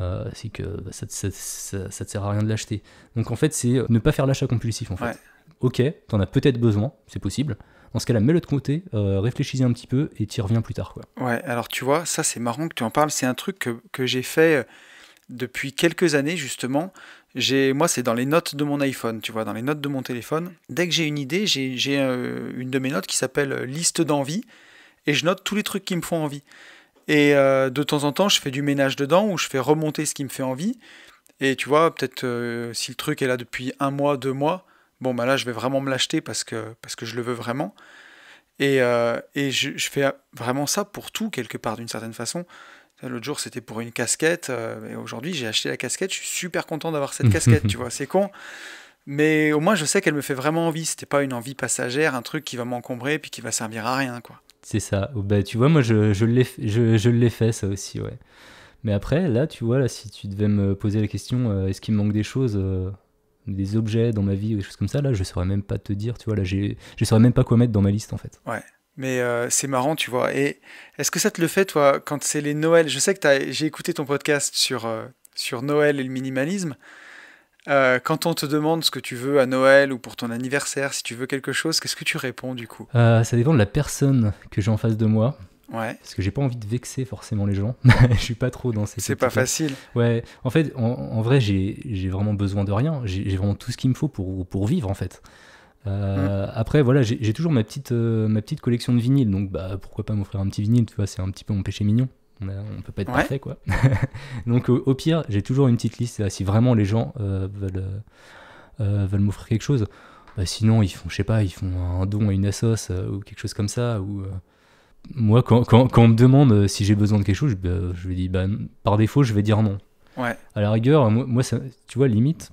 euh, c'est que bah, ça, ça, ça, ça, te sert à rien de l'acheter. Donc en fait, c'est euh, ne pas faire l'achat compulsif en fait. Ouais. Ok, t'en as peut-être besoin, c'est possible. Dans ce cas-là, mets-le de côté, euh, réfléchis un petit peu et t'y reviens plus tard. Quoi. Ouais, alors tu vois, ça c'est marrant que tu en parles, c'est un truc que, que j'ai fait euh, depuis quelques années justement. moi, c'est dans les notes de mon iPhone, tu vois, dans les notes de mon téléphone. Dès que j'ai une idée, j'ai, j'ai une de mes notes qui s'appelle liste d'envie et je note tous les trucs qui me font envie. Et euh, de temps en temps, je fais du ménage dedans où je fais remonter ce qui me fait envie. Et tu vois, peut-être euh, si le truc est là depuis un mois, deux mois, bon, bah là, je vais vraiment me l'acheter parce que, parce que je le veux vraiment. Et, euh, et je, fais vraiment ça pour tout, quelque part, d'une certaine façon. L'autre jour, c'était pour une casquette. et aujourd'hui, j'ai acheté la casquette. Je suis super content d'avoir cette casquette, (laughs) tu vois. C'est con. Mais au moins, je sais qu'elle me fait vraiment envie. C'était pas une envie passagère, un truc qui va m'encombrer puis qui va servir à rien, quoi. C'est ça. ben tu vois, moi, je, je l'ai je, je fait, ça aussi, ouais. Mais après, là, tu vois, là, si tu devais me poser la question, euh, est-ce qu'il me manque des choses, euh, des objets dans ma vie, ou des choses comme ça, là, je saurais même pas te dire, tu vois, là, j'ai, je saurais même pas quoi mettre dans ma liste, en fait. Ouais. Mais euh, c'est marrant, tu vois. Et est-ce que ça te le fait, toi, quand c'est les Noëls Je sais que j'ai écouté ton podcast sur, sur Noël et le minimalisme. Euh, quand on te demande ce que tu veux à Noël ou pour ton anniversaire, si tu veux quelque chose, qu'est-ce que tu réponds du coup euh, Ça dépend de la personne que j'ai en face de moi. Ouais. Parce que j'ai pas envie de vexer forcément les gens. (laughs) je suis pas trop dans ces. C'est pas facile. Ouais. En fait, en, vrai, j'ai vraiment besoin de rien. J'ai vraiment tout ce qu'il me faut pour, pour vivre en fait. Euh, mmh. Après, voilà, j'ai toujours ma petite, ma petite collection de vinyles. Donc, bah, pourquoi pas m'offrir un petit vinyle Tu vois, c'est un petit peu mon péché mignon. On peut pas être parfait, quoi. (laughs) Donc, au, pire, j'ai toujours une petite liste. Euh, si vraiment les gens euh, veulent, euh, veulent m'offrir quelque chose, bah, sinon, ils font, je sais pas, ils font un don à une assoce ou quelque chose comme ça. Ou, moi, quand, quand, on me demande si j'ai besoin de quelque chose, bah, je, lui dis, bah, par défaut, je vais dire non. Ouais. À la rigueur, moi, tu vois, limite,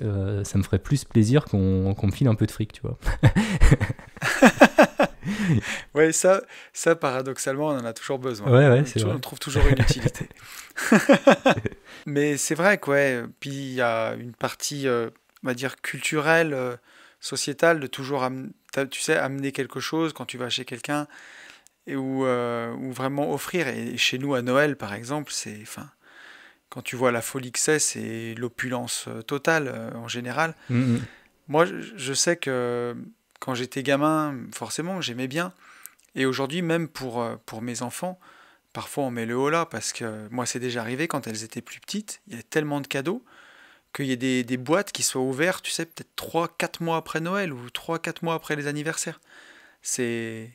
ça me ferait plus plaisir qu'on me file un peu de fric, tu vois. (laughs) (laughs) ouais, ça, ça, paradoxalement, on en a toujours besoin. on, trouve toujours une utilité. (laughs) (laughs) Mais c'est vrai quoi puis il y a une partie, euh, on va dire, culturelle, euh, sociétale, de toujours, tu sais, amener quelque chose quand tu vas chez quelqu'un, euh, ou vraiment offrir. Et chez nous, à Noël, par exemple, c'est... Enfin, quand tu vois la folie que c'est, c'est l'opulence totale, en général. Mmh, mmh. Moi, je, je sais que quand j'étais gamin, forcément, j'aimais bien. Et aujourd'hui, même pour, euh, pour mes enfants, parfois on met le haut là, parce que moi, c'est déjà arrivé quand elles étaient plus petites, il y a tellement de cadeaux qu'il y a des, boîtes qui soient ouvertes, tu sais, peut-être 3-4 mois après Noël ou 3-4 mois après les anniversaires. C'est.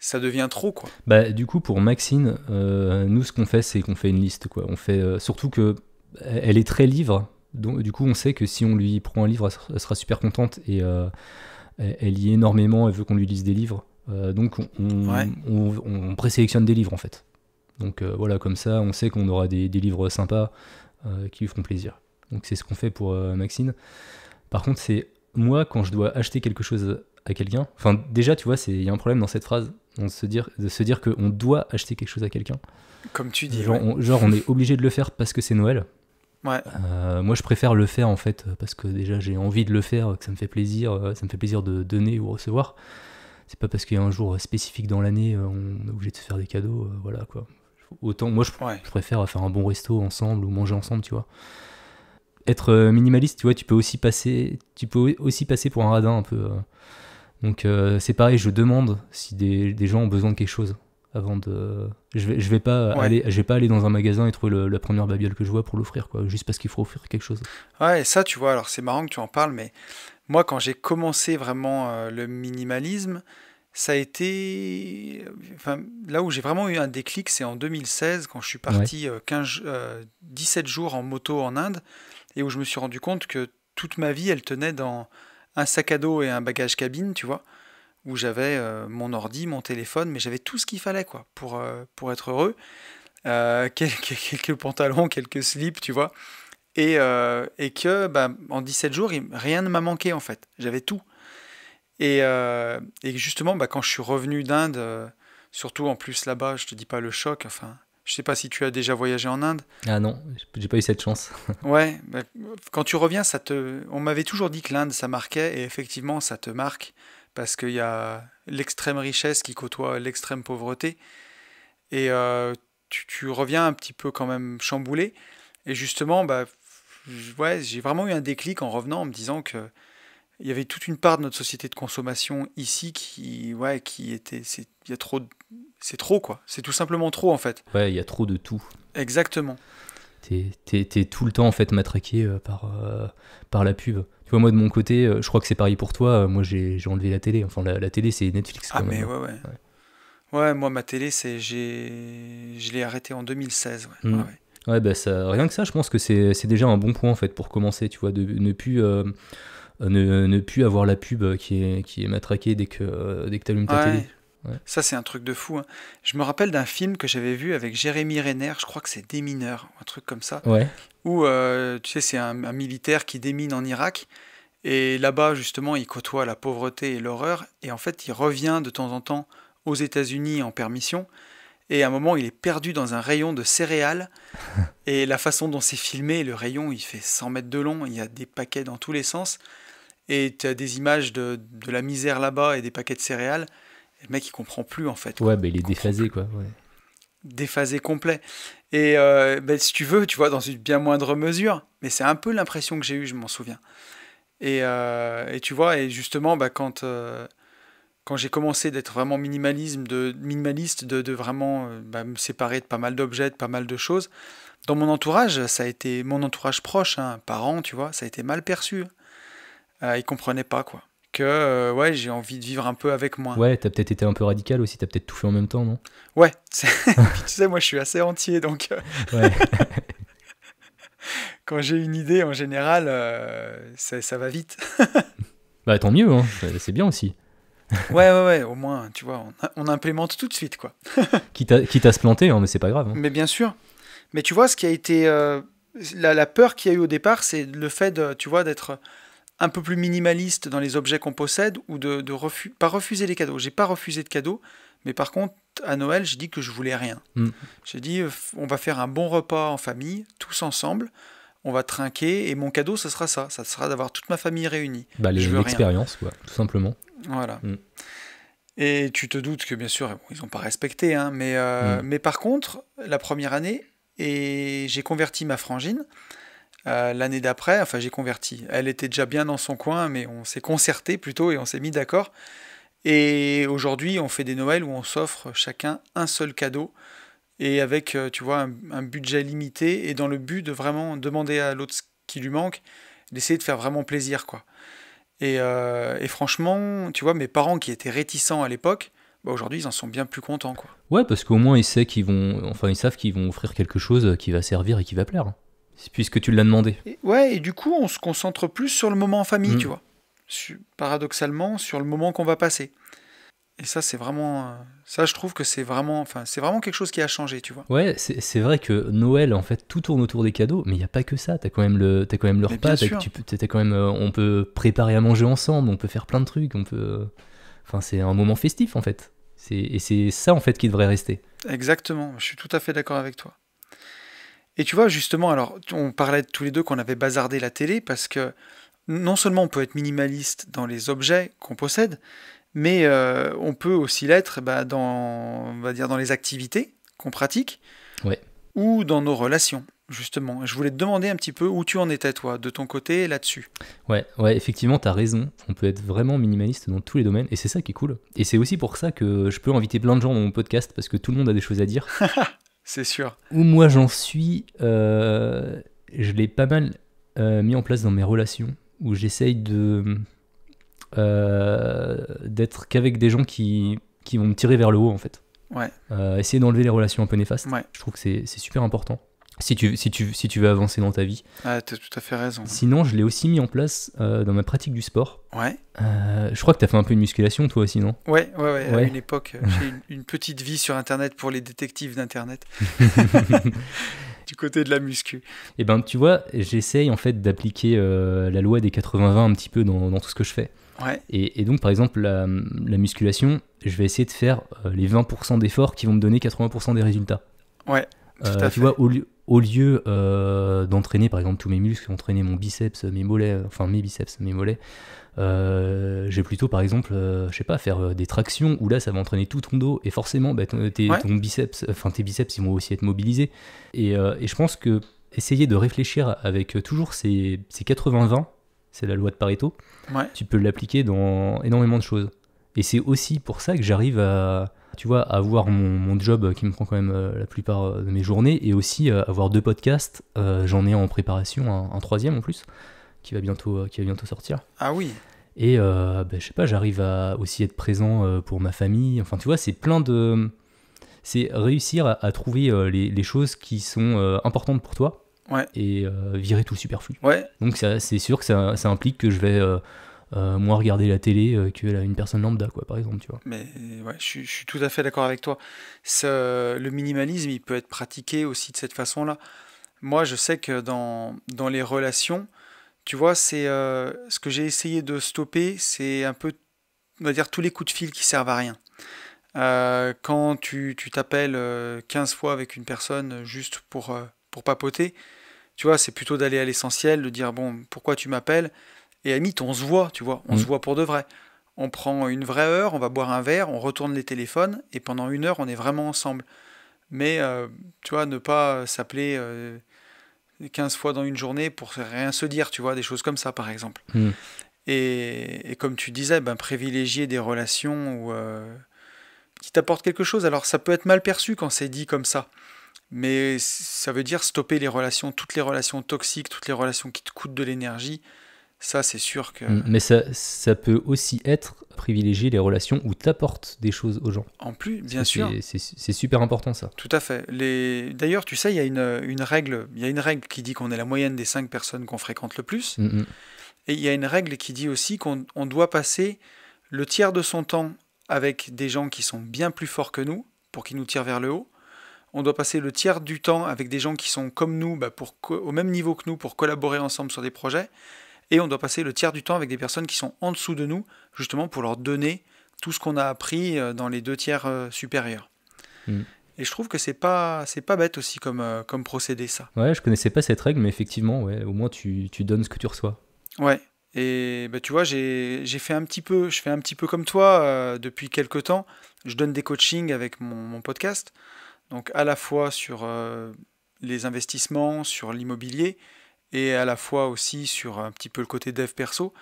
Ça devient trop, quoi. Bah, du coup, pour Maxine, euh, nous, ce qu'on fait, c'est qu'on fait une liste, quoi. On fait. Euh, surtout que elle est très livre, donc, du coup, on sait que si on lui prend un livre, elle sera super contente. Et elle, y énormément, elle veut qu'on lui lise des livres. Euh, donc on, présélectionne des livres en fait. Donc euh, voilà, comme ça, on sait qu'on aura des, livres sympas euh, qui lui feront plaisir. Donc c'est ce qu'on fait pour Maxine. Par contre, c'est moi quand je dois acheter quelque chose à quelqu'un. Enfin, déjà, tu vois, il y a un problème dans cette phrase. se dire, de se dire qu'on doit acheter quelque chose à quelqu'un. Comme tu dis. genre, on est obligé de le faire parce que c'est Noël. Euh, moi, je préfère le faire en fait parce que déjà j'ai envie de le faire, que ça me fait plaisir, euh, ça me fait plaisir de donner ou recevoir. C'est pas parce qu'il y a un jour spécifique dans l'année, euh, on est obligé de se faire des cadeaux, voilà quoi. Autant, moi, je, préfère faire un bon resto ensemble ou manger ensemble, tu vois. Être minimaliste, tu vois, tu peux aussi passer, tu peux aussi passer pour un radin un peu. Donc c'est pareil, je demande si des gens ont besoin de quelque chose avant de. Je vais, je vais pas aller, je pas aller dans un magasin et trouver la première babiole que je vois pour l'offrir, quoi, juste parce qu'il faut offrir quelque chose. Ouais, et ça, tu vois, alors c'est marrant que tu en parles, mais moi, quand j'ai commencé vraiment euh, le minimalisme, ça a été. Enfin, là où j'ai vraiment eu un déclic, c'est en 2016, quand je suis parti 15, euh, 17 euh, jours en moto en Inde, et où je me suis rendu compte que toute ma vie, elle tenait dans un sac à dos et un bagage cabine, tu vois où j'avais euh, mon ordi, mon téléphone, mais j'avais tout ce qu'il fallait quoi pour, euh, pour être heureux. Euh, (laughs) quelques, pantalons, quelques slips, tu vois. Et, et que bah, en 17 jours, rien ne m'a manqué en fait. J'avais tout. Et, justement, bah, quand je suis revenu d'Inde, surtout en plus là-bas, je te dis pas le choc, enfin, je sais pas si tu as déjà voyagé en Inde. Ah non, j'ai pas eu cette chance. (laughs) ouais, bah, quand tu reviens, ça te. On m'avait toujours dit que l'Inde, ça marquait, et effectivement, ça te marque parce qu'il y a l'extrême richesse qui côtoie l'extrême pauvreté. Et euh, tu, reviens un petit peu quand même chamboulé. Et justement, bah, ouais, j'ai vraiment eu un déclic en revenant en me disant que il y avait toute une part de notre société de consommation ici qui, ouais, qui était, c'est, il y a trop, c'est trop quoi, c'est tout simplement trop en fait. Ouais, il y a trop de tout. Exactement. T'es, es, tout le temps en fait matraqué euh, par, euh, par la pub. Tu vois, moi de mon côté, euh, je crois que c'est pareil pour toi. Euh, moi, j'ai enlevé la télé. Enfin, la, télé, c'est Netflix. ah, mais ouais, ouais, ouais. moi, ma télé, c'est je l'ai arrêtée en 2016. Mm. Ah, ouais. bah ça, rien que ça, je pense que c'est déjà un bon point en fait pour commencer, tu vois, de ne plus, euh, ne, plus avoir la pub qui est, qui est matraquée dès que, dès tu allumes ta télé. Ça, c'est un truc de fou. Hein. Je me rappelle d'un film que j'avais vu avec Jérémy Renner, je crois que c'est Des mineurs, un truc comme ça. Ouais où, euh, tu sais, c'est un, militaire qui démine en Irak. Et là-bas, justement, il côtoie la pauvreté et l'horreur. Et en fait, il revient de temps en temps aux États-Unis en permission. Et à un moment, il est perdu dans un rayon de céréales. (laughs) Et la façon dont c'est filmé, le rayon, il fait 100 mètres de long. Il y a des paquets dans tous les sens. Et tu as des images de, la misère là-bas et des paquets de céréales. le mec, il comprend plus, en fait. Ouais, mais bah, il est déphasé, quoi déphasé complet. Et euh, ben, si tu veux, tu vois, dans une bien moindre mesure, mais c'est un peu l'impression que j'ai eue, je m'en souviens. Et, euh, et, tu vois, et justement, ben, quand, euh, quand j'ai commencé d'être vraiment minimalisme, de, minimaliste, de, de vraiment ben, me séparer de pas mal d'objets, de pas mal de choses, dans mon entourage, ça a été mon entourage proche, hein, parents, tu vois, ça a été mal perçu. Hein. ils comprenaient pas, quoi que euh, ouais, j'ai envie de vivre un peu avec moi. Ouais, t'as peut-être été un peu radical aussi, t'as peut-être tout fait en même temps, non Ouais, (laughs) tu sais, moi je suis assez entier, donc euh, ouais. (laughs) quand j'ai une idée en général, euh, ça va vite. (laughs) bah tant mieux, hein, c'est bien aussi. ouais, ouais, ouais, au moins, tu vois, on, implémente tout de suite, quoi. quitte, à, se planter, hein, mais c'est pas grave. Hein. Mais bien sûr. Mais tu vois, ce qui a été. la, la, peur qu'il y a eu au départ, c'est le fait, de, tu vois, d'être un peu plus minimaliste dans les objets qu'on possède ou de, de pas refuser les cadeaux. J'ai pas refusé de cadeaux, mais par contre, à Noël, j'ai dit que je voulais rien. Mm. J'ai dit, euh, on va faire un bon repas en famille, tous ensemble, on va trinquer, et mon cadeau, ce sera ça. Ça sera d'avoir toute ma famille réunie. Bah, L'expérience, tout simplement. Voilà. Mm. Et tu te doutes que, bien sûr, ils n'ont pas respecté, hein, mais, euh, mm. mais par contre, la première année, et j'ai converti ma frangine euh, l'année d'après, enfin j'ai converti. Elle était déjà bien dans son coin, mais on s'est concerté plutôt et on s'est mis d'accord. Et aujourd'hui, on fait des Noëls où on s'offre chacun un seul cadeau et avec, euh, tu vois, un, budget limité et dans le but de vraiment demander à l'autre ce qui lui manque, d'essayer de faire vraiment plaisir, quoi. Et, euh, franchement, tu vois, mes parents qui étaient réticents à l'époque, bah, aujourd'hui, ils en sont bien plus contents, quoi. Ouais, parce qu'au moins, ils, vont, enfin, ils savent qu'ils vont offrir quelque chose qui va servir et qui va plaire. Hein puisque tu l'as demandé. ouais, et du coup, on se concentre plus sur le moment en famille, mm. tu vois. paradoxalement, sur le moment qu'on va passer. Et ça, c'est vraiment. Euh, ça, je trouve que c'est vraiment. Enfin, c'est vraiment quelque chose qui a changé, tu vois. Ouais, c'est vrai que Noël, en fait, tout tourne autour des cadeaux, mais il n'y a pas que ça. T'as quand même le, as quand même le repas, tu, quand même, euh, on peut préparer à manger ensemble, on peut faire plein de trucs, on peut. Enfin, c'est un moment festif, en fait. Et c'est ça, en fait, qui devrait rester. Exactement, je suis tout à fait d'accord avec toi. Et tu vois, justement, alors, on parlait tous les deux qu'on avait bazardé la télé parce que non seulement on peut être minimaliste dans les objets qu'on possède, mais euh, on peut aussi l'être bah, dans, va dire, dans les activités qu'on pratique ou dans nos relations. Justement, je voulais te demander un petit peu où tu en étais toi, de ton côté là-dessus. Ouais, ouais, effectivement, t'as raison. On peut être vraiment minimaliste dans tous les domaines, et c'est ça qui est cool. Et c'est aussi pour ça que je peux inviter plein de gens dans mon podcast parce que tout le monde a des choses à dire. (laughs) c'est sûr. Où moi j'en suis, euh, je l'ai pas mal euh, mis en place dans mes relations, où j'essaye de euh, d'être qu'avec des gens qui, vont me tirer vers le haut en fait. essayer d'enlever les relations un peu néfastes. Je trouve que c'est super important si tu, si, tu, si tu veux avancer dans ta vie. Ah, t'as tout à fait raison. Sinon, je l'ai aussi mis en place euh, dans ma pratique du sport. Ouais. Euh, je crois que tu as fait un peu de musculation, toi aussi, non ouais, ouais, ouais, à une époque. Euh, j'ai une, une, petite vie sur Internet pour les détectives d'Internet. (laughs) (laughs) du côté de la muscu. Eh ben, tu vois, j'essaye en fait d'appliquer la loi des 80-20 un petit peu dans, dans, tout ce que je fais. Ouais. Et, donc, par exemple, la, la, musculation, je vais essayer de faire les 20% d'efforts qui vont me donner 80% des résultats. Ouais. Euh, tu vois, au, lieu, au lieu euh, d'entraîner par exemple tous mes muscles, entraîner mon biceps, mes mollets, euh, enfin mes biceps, mes mollets, j'ai plutôt par exemple, je sais pas, faire des tractions où là ça va entraîner tout ton dos et forcément bah, tes, biceps, enfin tes biceps ils vont aussi être mobilisés. Et, je pense que essayer de réfléchir avec toujours ces, 80-20, c'est la loi de Pareto, tu peux l'appliquer dans énormément de choses. Et c'est aussi pour ça que j'arrive à tu vois, avoir mon, mon, job qui me prend quand même euh, la plupart euh, de mes journées et aussi euh, avoir deux podcasts. J'en ai en préparation un, troisième en plus qui va bientôt, qui va bientôt sortir. Ah oui. Et bah, je sais pas, j'arrive à aussi être présent pour ma famille. Enfin, tu vois, c'est plein de. C'est réussir à, trouver les, choses qui sont importantes pour toi ouais. et virer tout le superflu. Ouais. Donc, c'est sûr que ça, ça, implique que je vais euh, moi regarder la télé euh, là une personne lambda, quoi, par exemple, tu vois. Mais ouais, je, suis tout à fait d'accord avec toi. le minimalisme, il peut être pratiqué aussi de cette façon-là. Moi, je sais que dans, dans les relations, tu vois, c'est euh, ce que j'ai essayé de stopper, c'est un peu, on va dire, tous les coups de fil qui servent à rien. quand tu t'appelles 15 fois avec une personne juste pour, pour papoter, tu vois, c'est plutôt d'aller à l'essentiel, de dire, bon, pourquoi tu m'appelles et à on se voit, tu vois, on se mm. voit pour de vrai. On prend une vraie heure, on va boire un verre, on retourne les téléphones, et pendant une heure, on est vraiment ensemble. Mais, euh, tu vois, ne pas s'appeler 15 euh, fois dans une journée pour rien se dire, tu vois, des choses comme ça, par exemple. Mm. Et, comme tu disais, ben, privilégier des relations euh, qui t'apportent quelque chose. Alors, ça peut être mal perçu quand c'est dit comme ça. Mais ça veut dire stopper les relations, toutes les relations toxiques, toutes les relations qui te coûtent de l'énergie, ça, c'est sûr que. Mm, mais ça, ça peut aussi être privilégier les relations où tu apportes des choses aux gens. En plus, bien sûr. C'est super important ça. Tout à fait. Les... D'ailleurs, tu sais, il y, a une, règle, y a une règle qui dit qu'on est la moyenne des cinq personnes qu'on fréquente le plus. Mm, mm. Et il y a une règle qui dit aussi qu'on doit passer le tiers de son temps avec des gens qui sont bien plus forts que nous pour qu'ils nous tirent vers le haut. On doit passer le tiers du temps avec des gens qui sont comme nous, bah, pour, au même niveau que nous, pour collaborer ensemble sur des projets et on doit passer le tiers du temps avec des personnes qui sont en dessous de nous, justement pour leur donner tout ce qu'on a appris euh, dans les deux tiers euh, supérieurs. Hmm. Et je trouve que c'est pas c'est pas bête aussi comme euh, comme procédé ça. Ouais, je connaissais pas cette règle, mais effectivement, ouais, au moins tu, tu donnes ce que tu reçois. Ouais. Et bah, tu vois, j'ai fait un petit peu, je fais un petit peu comme toi depuis quelques temps. Je donne des coachings avec mon podcast, donc à la fois sur les investissements, sur l'immobilier, et à la fois aussi sur un petit peu le côté dev perso.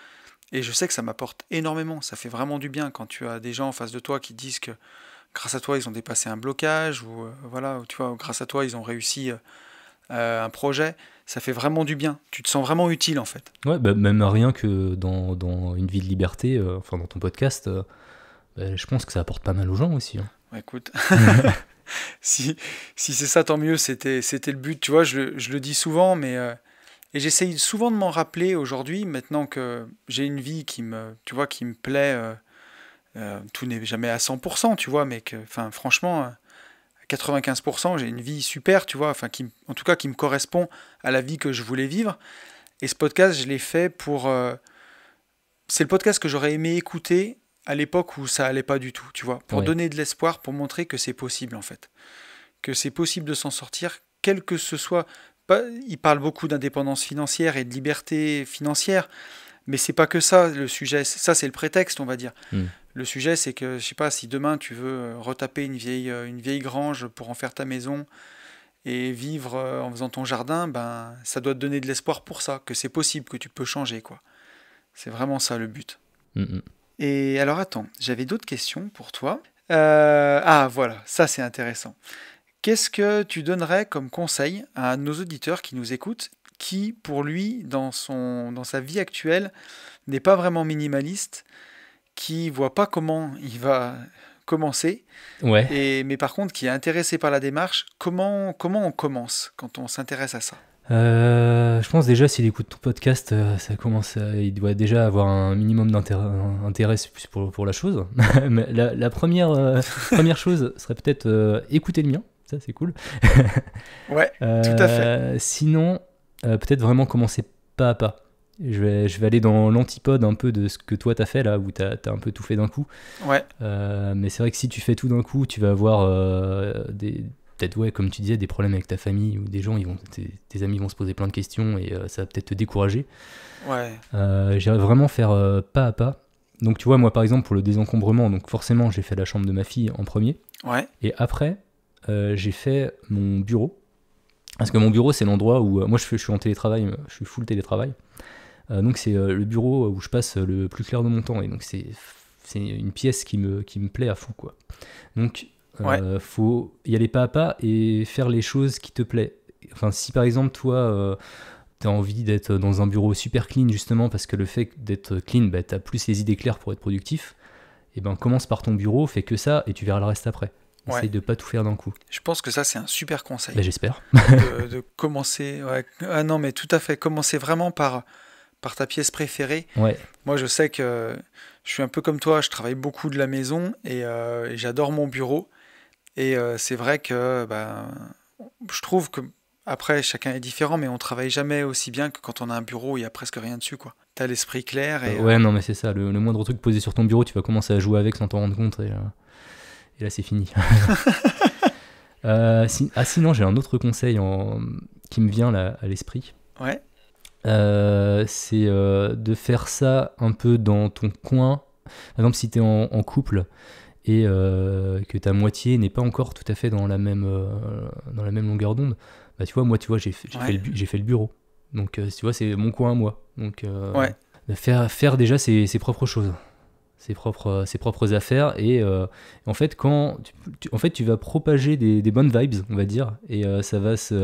Et je sais que ça m'apporte énormément, ça fait vraiment du bien quand tu as des gens en face de toi qui disent que grâce à toi ils ont dépassé un blocage ou euh, voilà, tu vois, grâce à toi ils ont réussi euh, euh, un projet. Ça fait vraiment du bien, tu te sens vraiment utile en fait. Ouais, bah, même rien que dans, dans, une vie de liberté, enfin dans ton podcast, bah, je pense que ça apporte pas mal aux gens aussi. Hein. Bah, écoute. (laughs) si, si c'est ça, tant mieux, c'était le but. Tu vois, je, je le dis souvent, mais et j'essaye souvent de m'en rappeler aujourd'hui, maintenant que j'ai une vie qui me, tu vois, qui me plaît. Euh, euh, tout n'est jamais à 100%, tu vois, mais que, enfin, franchement, euh, à 95%, j'ai une vie super, tu vois, enfin, en tout cas, qui me correspond à la vie que je voulais vivre. Et ce podcast, je l'ai fait pour. c'est le podcast que j'aurais aimé écouter à l'époque où ça allait pas du tout, tu vois, pour donner de l'espoir, pour montrer que c'est possible en fait, que c'est possible de s'en sortir, quel que ce soit, il parle beaucoup d'indépendance financière et de liberté financière, mais c'est pas que ça le sujet. Ça, c'est le prétexte, on va dire. Hmm. Le sujet, c'est que, je sais pas, si demain tu veux euh, retaper une vieille, euh, une vieille grange pour en faire ta maison et vivre euh, en faisant ton jardin, ben, ça doit te donner de l'espoir pour ça, que c'est possible, que tu peux changer, quoi. C'est vraiment ça le but. Hmm, hmm. Et alors, attends, j'avais d'autres questions pour toi. ah, voilà, ça c'est intéressant. Qu'est-ce que tu donnerais comme conseil à nos auditeurs qui nous écoutent, qui, pour lui, dans, son, dans sa vie actuelle, n'est pas vraiment minimaliste, qui voit pas comment il va commencer, ouais. et, mais par contre qui est intéressé par la démarche, comment, comment on commence quand on s'intéresse à ça euh, je pense déjà s'il écoute ton podcast, euh, ça commence, euh, il doit déjà avoir un minimum d'intérêt pour, pour, la chose. (laughs) la, première, première chose serait peut-être écouter le mien, ça c'est cool. (laughs) ouais, tout à fait. Euh, sinon, euh, peut-être vraiment commencer pas à pas. Je vais, je vais aller dans l'antipode un peu de ce que toi t'as fait là, où t'as as un peu tout fait d'un coup. Ouais. Euh, mais c'est vrai que si tu fais tout d'un coup, tu vas avoir des peut-être ouais comme tu disais des problèmes avec ta famille ou des gens ils vont tes, amis vont se poser plein de questions et ça va peut-être te décourager ouais j'irais vraiment faire pas à pas donc tu vois moi par exemple pour le désencombrement donc forcément j'ai fait la chambre de ma fille en premier ouais et après euh, j'ai fait mon bureau. Parce que mon bureau, c'est l'endroit où. Euh, moi, je, je, suis en télétravail, euh, je suis full télétravail. donc, c'est le bureau où je passe le plus clair de mon temps. Et donc, c'est une pièce qui me, qui me plaît à fond, quoi. Donc, il faut y aller pas à pas et faire les choses qui te plaisent. Enfin, si par exemple, toi, tu t'as envie d'être dans un bureau super clean, justement, parce que le fait d'être clean, tu bah, t'as plus les idées claires pour être productif, et eh ben commence par ton bureau, fais que ça, et tu verras le reste après. Essaye de pas tout faire d'un coup. Je pense que ça, c'est un super conseil. Bah, j'espère. de, commencer. Ouais. Ah non, mais tout à fait. Commencer vraiment par, par ta pièce préférée. Ouais. Moi, je sais que je suis un peu comme toi. Je travaille beaucoup de la maison et, euh, j'adore mon bureau. Et euh, c'est vrai que ben, je trouve que. Après, chacun est différent, mais on travaille jamais aussi bien que quand on a un bureau il n'y a presque rien dessus, quoi. T'as l'esprit clair et. ouais, euh, non, mais c'est ça. Le, le, moindre truc posé sur ton bureau, tu vas commencer à jouer avec sans t'en rendre compte. Et, et là, c'est fini. (laughs) Euh, si... Ah, sinon, j'ai un autre conseil en... qui me vient à l'esprit. Ouais. Euh, c'est euh, de faire ça un peu dans ton coin. Par exemple, si tu es en, couple et que ta moitié n'est pas encore tout à fait dans la même, dans la même longueur d'onde, bah, tu vois, moi, tu vois, j'ai fait, le bureau. Donc, tu vois, c'est mon coin à moi. Donc, ouais. Bah, faire, faire déjà ses propres choses ses propres, euh, ses propres affaires. Et euh, en fait, quand tu, en fait, tu vas propager des, bonnes vibes, on va dire, et euh, ça va ces,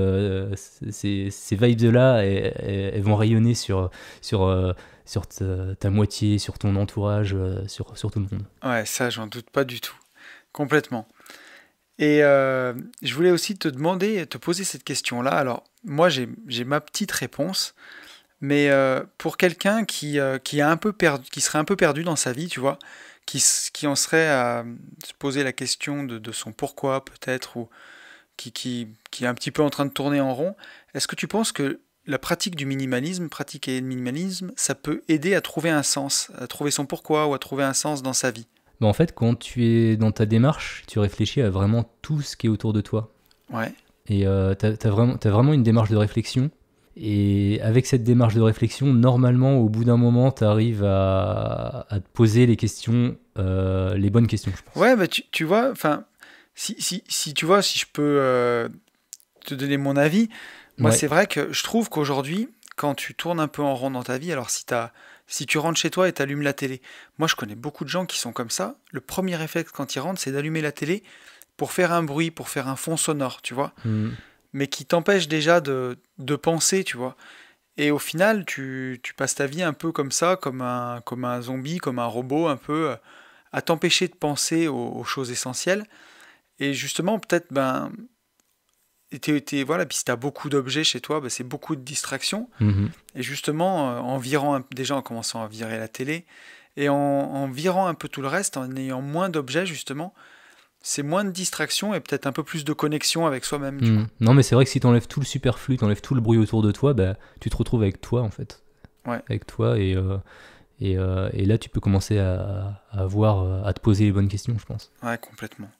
ces vibes-là, elles, vont rayonner sur, sur, ta, moitié, sur ton entourage, sur, sur tout le monde. Ouais, ça, j'en doute pas du tout. Complètement. Et je voulais aussi te demander, te poser cette question-là. Alors, moi, j'ai ma petite réponse. Mais euh, pour quelqu'un euh, qui, a un peu perdu, qui serait un peu perdu dans sa vie, tu vois, qui, qui en serait à euh, se poser la question de, son pourquoi peut-être, ou qui, est un petit peu en train de tourner en rond, est-ce que tu penses que la pratique du minimalisme, pratiquer le minimalisme, ça peut aider à trouver un sens, à trouver son pourquoi ou à trouver un sens dans sa vie En fait, quand tu es dans ta démarche, tu réfléchis à vraiment tout ce qui est autour de toi. Ouais. Et tu as, vraiment une démarche de réflexion et avec cette démarche de réflexion, normalement, au bout d'un moment, tu arrives à, te poser les questions, euh, les bonnes questions, Ouais, bah tu, tu vois, enfin, si, si, si, tu vois, si je peux euh, te donner mon avis, moi, c'est vrai que je trouve qu'aujourd'hui, quand tu tournes un peu en rond dans ta vie, alors si, si tu rentres chez toi et t'allumes la télé, moi, je connais beaucoup de gens qui sont comme ça. Le premier réflexe quand ils rentrent, c'est d'allumer la télé pour faire un bruit, pour faire un fond sonore, tu vois. Hmm mais qui t'empêche déjà de, de, penser, tu vois. Et au final, tu, tu, passes ta vie un peu comme ça, comme un, comme un zombie, comme un robot, un peu euh, à t'empêcher de penser aux, choses essentielles. Et justement, peut-être, ben, Et voilà, puis si tu as beaucoup d'objets chez toi, ben, c'est beaucoup de distractions. Mm-hmm. Et justement, euh, en virant, déjà en commençant à virer la télé, et en, en virant un peu tout le reste, en ayant moins d'objets, justement, c'est moins de distraction et peut-être un peu plus de connexion avec soi-même. Hmm. Non, mais c'est vrai que si tu enlèves tout le superflu, tu enlèves tout le bruit autour de toi, bah, tu te retrouves avec toi en fait. Ouais. Avec toi et, euh, euh, et, là tu peux commencer à, voir, euh, à te poser les bonnes questions, je pense. Ouais, complètement.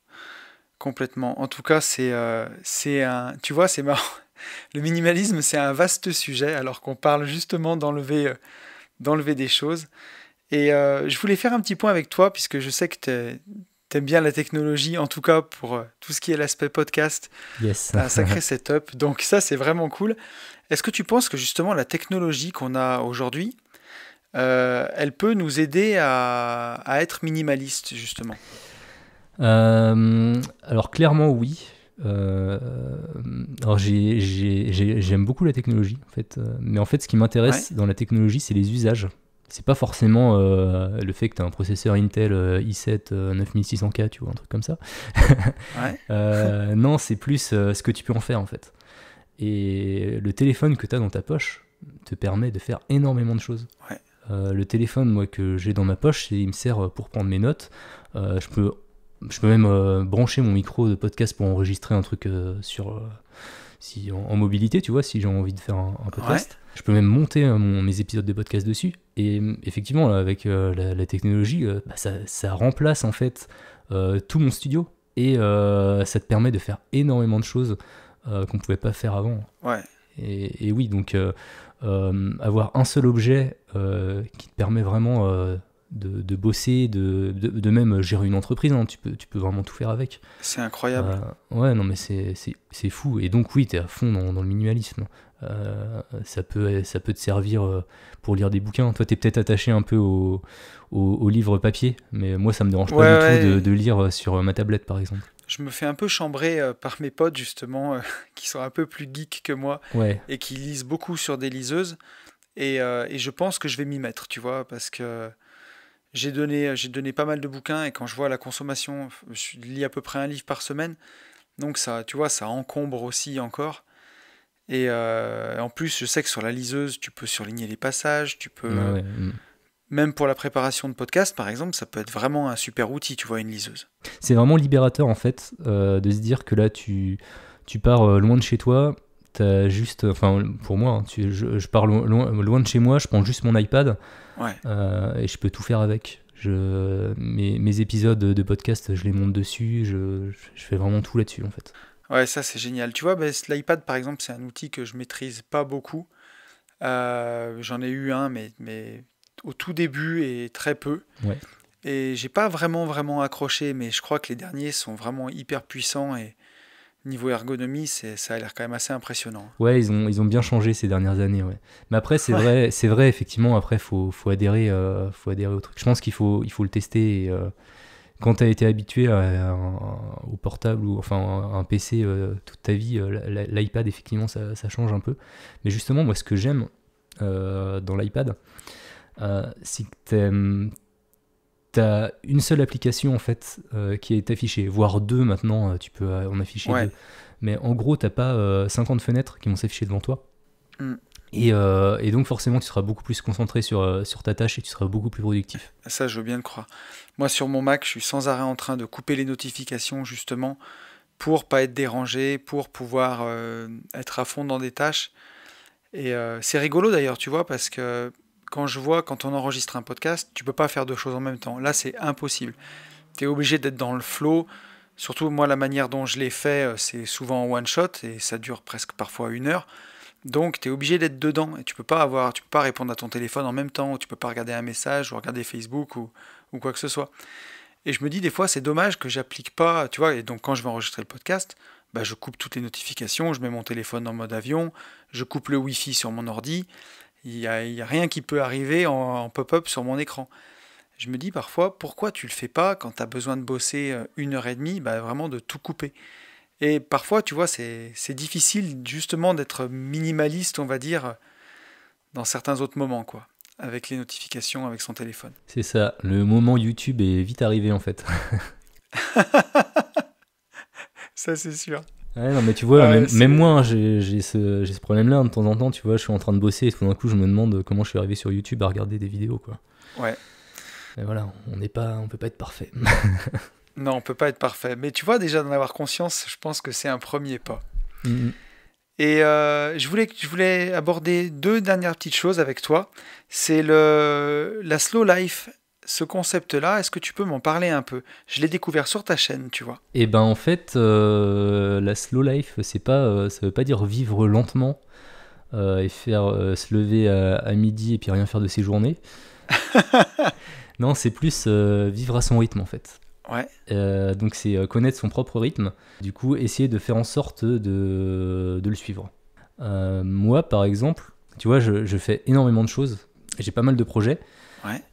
Complètement. En tout cas, c'est un. Tu vois, c'est marrant. (laughs) Le minimalisme, c'est un vaste sujet alors qu'on parle justement d'enlever d'enlever des choses. Et je voulais faire un petit point avec toi puisque je sais que tu t'aimes bien la technologie, en tout cas pour euh, tout ce qui est l'aspect podcast. Yes. un sacré (laughs) setup. Donc ça, c'est vraiment cool. Est-ce que tu penses que justement la technologie qu'on a aujourd'hui, euh, elle peut nous aider à, être minimaliste, justement euh, Alors clairement, oui. alors j'aime beaucoup la technologie, en fait. Mais en fait, ce qui m'intéresse dans la technologie, c'est les usages c'est pas forcément euh, le fait que tu as un processeur Intel euh, i7 9600K, euh, tu vois, un truc comme ça. (laughs) non, c'est plus ce que tu peux en faire en fait. Et le téléphone que tu as dans ta poche te permet de faire énormément de choses. le téléphone moi que j'ai dans ma poche, il me sert pour prendre mes notes. je peux je peux même brancher mon micro de podcast pour enregistrer un truc sur en, mobilité, tu vois, si j'ai envie de faire un, podcast. Je peux même monter euh, mes épisodes de podcast dessus. Et euh, effectivement, avec euh, la, technologie, bah, ça, remplace en fait tout mon studio. Et ça te permet de faire énormément de choses qu'on ne pouvait pas faire avant. et oui, donc avoir un seul objet qui te permet vraiment de, bosser, de, de, même gérer une entreprise, hein. tu, peux, vraiment tout faire avec. C'est incroyable. Euh, ouais, non, mais c'est fou. Et donc, oui, tu es à fond dans, le minimalisme. Euh, ça, peut, ça peut te servir euh, pour lire des bouquins. Toi, tu es peut-être attaché un peu au, au, livre papier, mais moi, ça me dérange pas du tout de, lire sur ma tablette, par exemple. Je me fais un peu chambrer par mes potes, justement, (laughs) qui sont un peu plus geeks que moi et qui lisent beaucoup sur des liseuses. Et, et je pense que je vais m'y mettre, tu vois, parce que j'ai donné, euh, donné pas mal de bouquins et quand je vois la consommation, je lis à peu près un livre par semaine. Donc ça, tu vois, ça encombre aussi encore. Et euh, en plus, je sais que sur la liseuse, tu peux surligner les passages, tu peux... Euh, mm. Même pour la préparation de podcasts, par exemple, ça peut être vraiment un super outil, tu vois, une liseuse. C'est vraiment libérateur, en fait, de se dire que là, tu, tu pars loin de chez toi, juste, enfin pour moi, hein, je, je, pars loin, de chez moi, je prends juste mon iPad euh, et je peux tout faire avec. Je, mes, mes, épisodes de podcast, je les monte dessus, je, fais vraiment tout là-dessus en fait. Ouais, ça c'est génial. Tu vois, l'iPad ben, par exemple, c'est un outil que je maîtrise pas beaucoup. Euh, j'en ai eu un, mais, mais au tout début et très peu. Et j'ai pas vraiment vraiment accroché, mais je crois que les derniers sont vraiment hyper puissants et niveau ergonomie, ça a l'air quand même assez impressionnant. Ouais, ils ont, ils ont bien changé ces dernières années. Mais après, c'est vrai, c'est vrai, effectivement, après, il faut, adhérer, euh, faut adhérer au truc. Je pense qu'il faut, il faut le tester. Euh, quand tu as été habitué au portable ou enfin à un PC euh, toute ta vie, l'iPad, effectivement, ça, ça, change un peu. Mais justement, moi, ce que j'aime dans l'iPad, c'est que T'as une seule application en fait euh, qui est affichée, voire deux maintenant, euh, tu peux euh, en afficher deux. Mais en gros, t'as pas 50 fenêtres qui vont s'afficher devant toi. Mm. Et, donc forcément, tu seras beaucoup plus concentré sur, sur ta tâche et tu seras beaucoup plus productif. Ça, je veux bien le croire. Moi, sur mon Mac, je suis sans arrêt en train de couper les notifications justement pour pas être dérangé, pour pouvoir être à fond dans des tâches. Et c'est rigolo d'ailleurs, tu vois, parce que quand je vois, quand on enregistre un podcast, tu peux pas faire deux choses en même temps. Là, c'est impossible. Tu es obligé d'être dans le flow. Surtout, moi, la manière dont je l'ai fait, euh, c'est souvent en one shot et ça dure presque parfois une heure. Donc, tu es obligé d'être dedans et tu peux pas avoir, tu peux pas répondre à ton téléphone en même temps, ou tu peux pas regarder un message ou regarder Facebook ou, quoi que ce soit. Et je me dis des fois, c'est dommage que j'applique pas, tu vois. Et donc, quand je vais enregistrer le podcast, bah, je coupe toutes les notifications, je mets mon téléphone en mode avion, je coupe le Wi-Fi sur mon ordi il n'y a, rien qui peut arriver en, pop-up sur mon écran. Je me dis parfois, pourquoi tu le fais pas quand tu as besoin de bosser euh, une heure et demie, bah, vraiment de tout couper. Et parfois, tu vois, c'est difficile justement d'être minimaliste, on va dire, dans certains autres moments, quoi avec les notifications, avec son téléphone. C'est ça, le moment YouTube est vite arrivé en fait. (laughs) ça c'est sûr non, mais tu vois, ah même, moi, hein, j'ai ce, problème-là hein, de temps en temps, tu vois, je suis en train de bosser et tout d'un coup, je me demande comment je suis arrivé sur YouTube à regarder des vidéos, quoi. Ouais. voilà, on n'est pas, on peut pas être parfait. (laughs) non, on peut pas être parfait. Mais tu vois, déjà d'en avoir conscience, je pense que c'est un premier pas. Mm-hmm. Et euh, je, voulais, je voulais aborder deux dernières petites choses avec toi. C'est la slow life ce concept-là, est-ce que tu peux m'en parler un peu Je l'ai découvert sur ta chaîne, tu vois. Eh ben en fait, euh, la slow life, c'est pas, euh, ça veut pas dire vivre lentement euh, et faire se lever à, midi et puis rien faire de ses journées. (laughs) non, c'est plus vivre à son rythme en fait. Ouais. donc c'est connaître son propre rythme. Du coup, essayer de faire en sorte de, le suivre. moi, par exemple, tu vois, je, fais énormément de choses. J'ai pas mal de projets.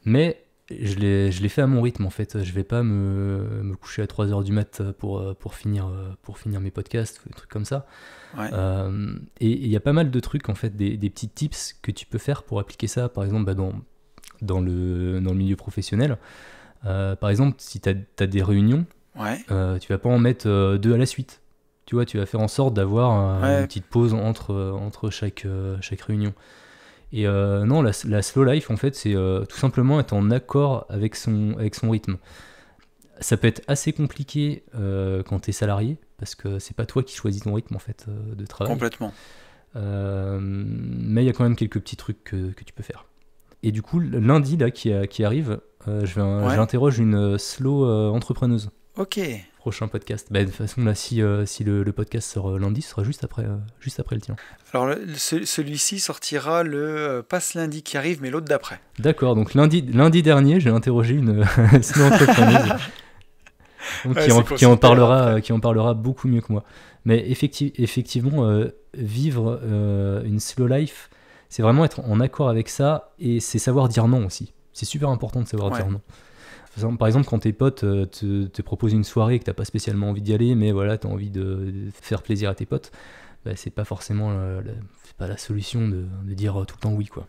Mais je l'ai, je fait à mon rythme en fait. Je vais pas me, me coucher à 3h du mat pour, pour, finir, pour finir mes podcasts, des trucs comme ça. Euh, et il y a pas mal de trucs en fait, des, des, petits tips que tu peux faire pour appliquer ça, par exemple bah, dans, dans, le, dans le milieu professionnel. Euh, par exemple, si tu as, des réunions, ouais. ne euh, tu vas pas en mettre deux à la suite. Tu vois, tu vas faire en sorte d'avoir une petite pause entre, entre chaque, chaque réunion. Et euh, non, la, slow life, en fait, c'est euh, tout simplement être en accord avec son, avec son rythme. Ça peut être assez compliqué euh, quand tu es salarié, parce que c'est pas toi qui choisis ton rythme en fait de travail. Complètement. mais il y a quand même quelques petits trucs que, tu peux faire. Et du coup, lundi là qui, qui arrive, j'interroge une slow entrepreneuse Ok. Prochain podcast. Bah, de toute façon, là, si, euh, si le, podcast sort euh, lundi, ce sera juste après, euh, juste après le tien. Alors, celui-ci sortira le passe pas lundi qui arrive, mais l'autre d'après. D'accord. Donc, lundi, lundi dernier, j'ai interrogé une, (laughs) une entreprise. (laughs) qui, en, parlera, qui en parlera beaucoup mieux que moi. Mais effectivement, vivre une slow life, c'est vraiment être en accord avec ça et c'est savoir dire non aussi. C'est super important de savoir dire non. Par exemple, quand tes potes euh, te, proposent une soirée et que t'as pas spécialement envie d'y aller, mais voilà, t'as envie de faire plaisir à tes potes, bah, c'est pas forcément la, pas la solution de, dire euh, tout le temps oui, quoi.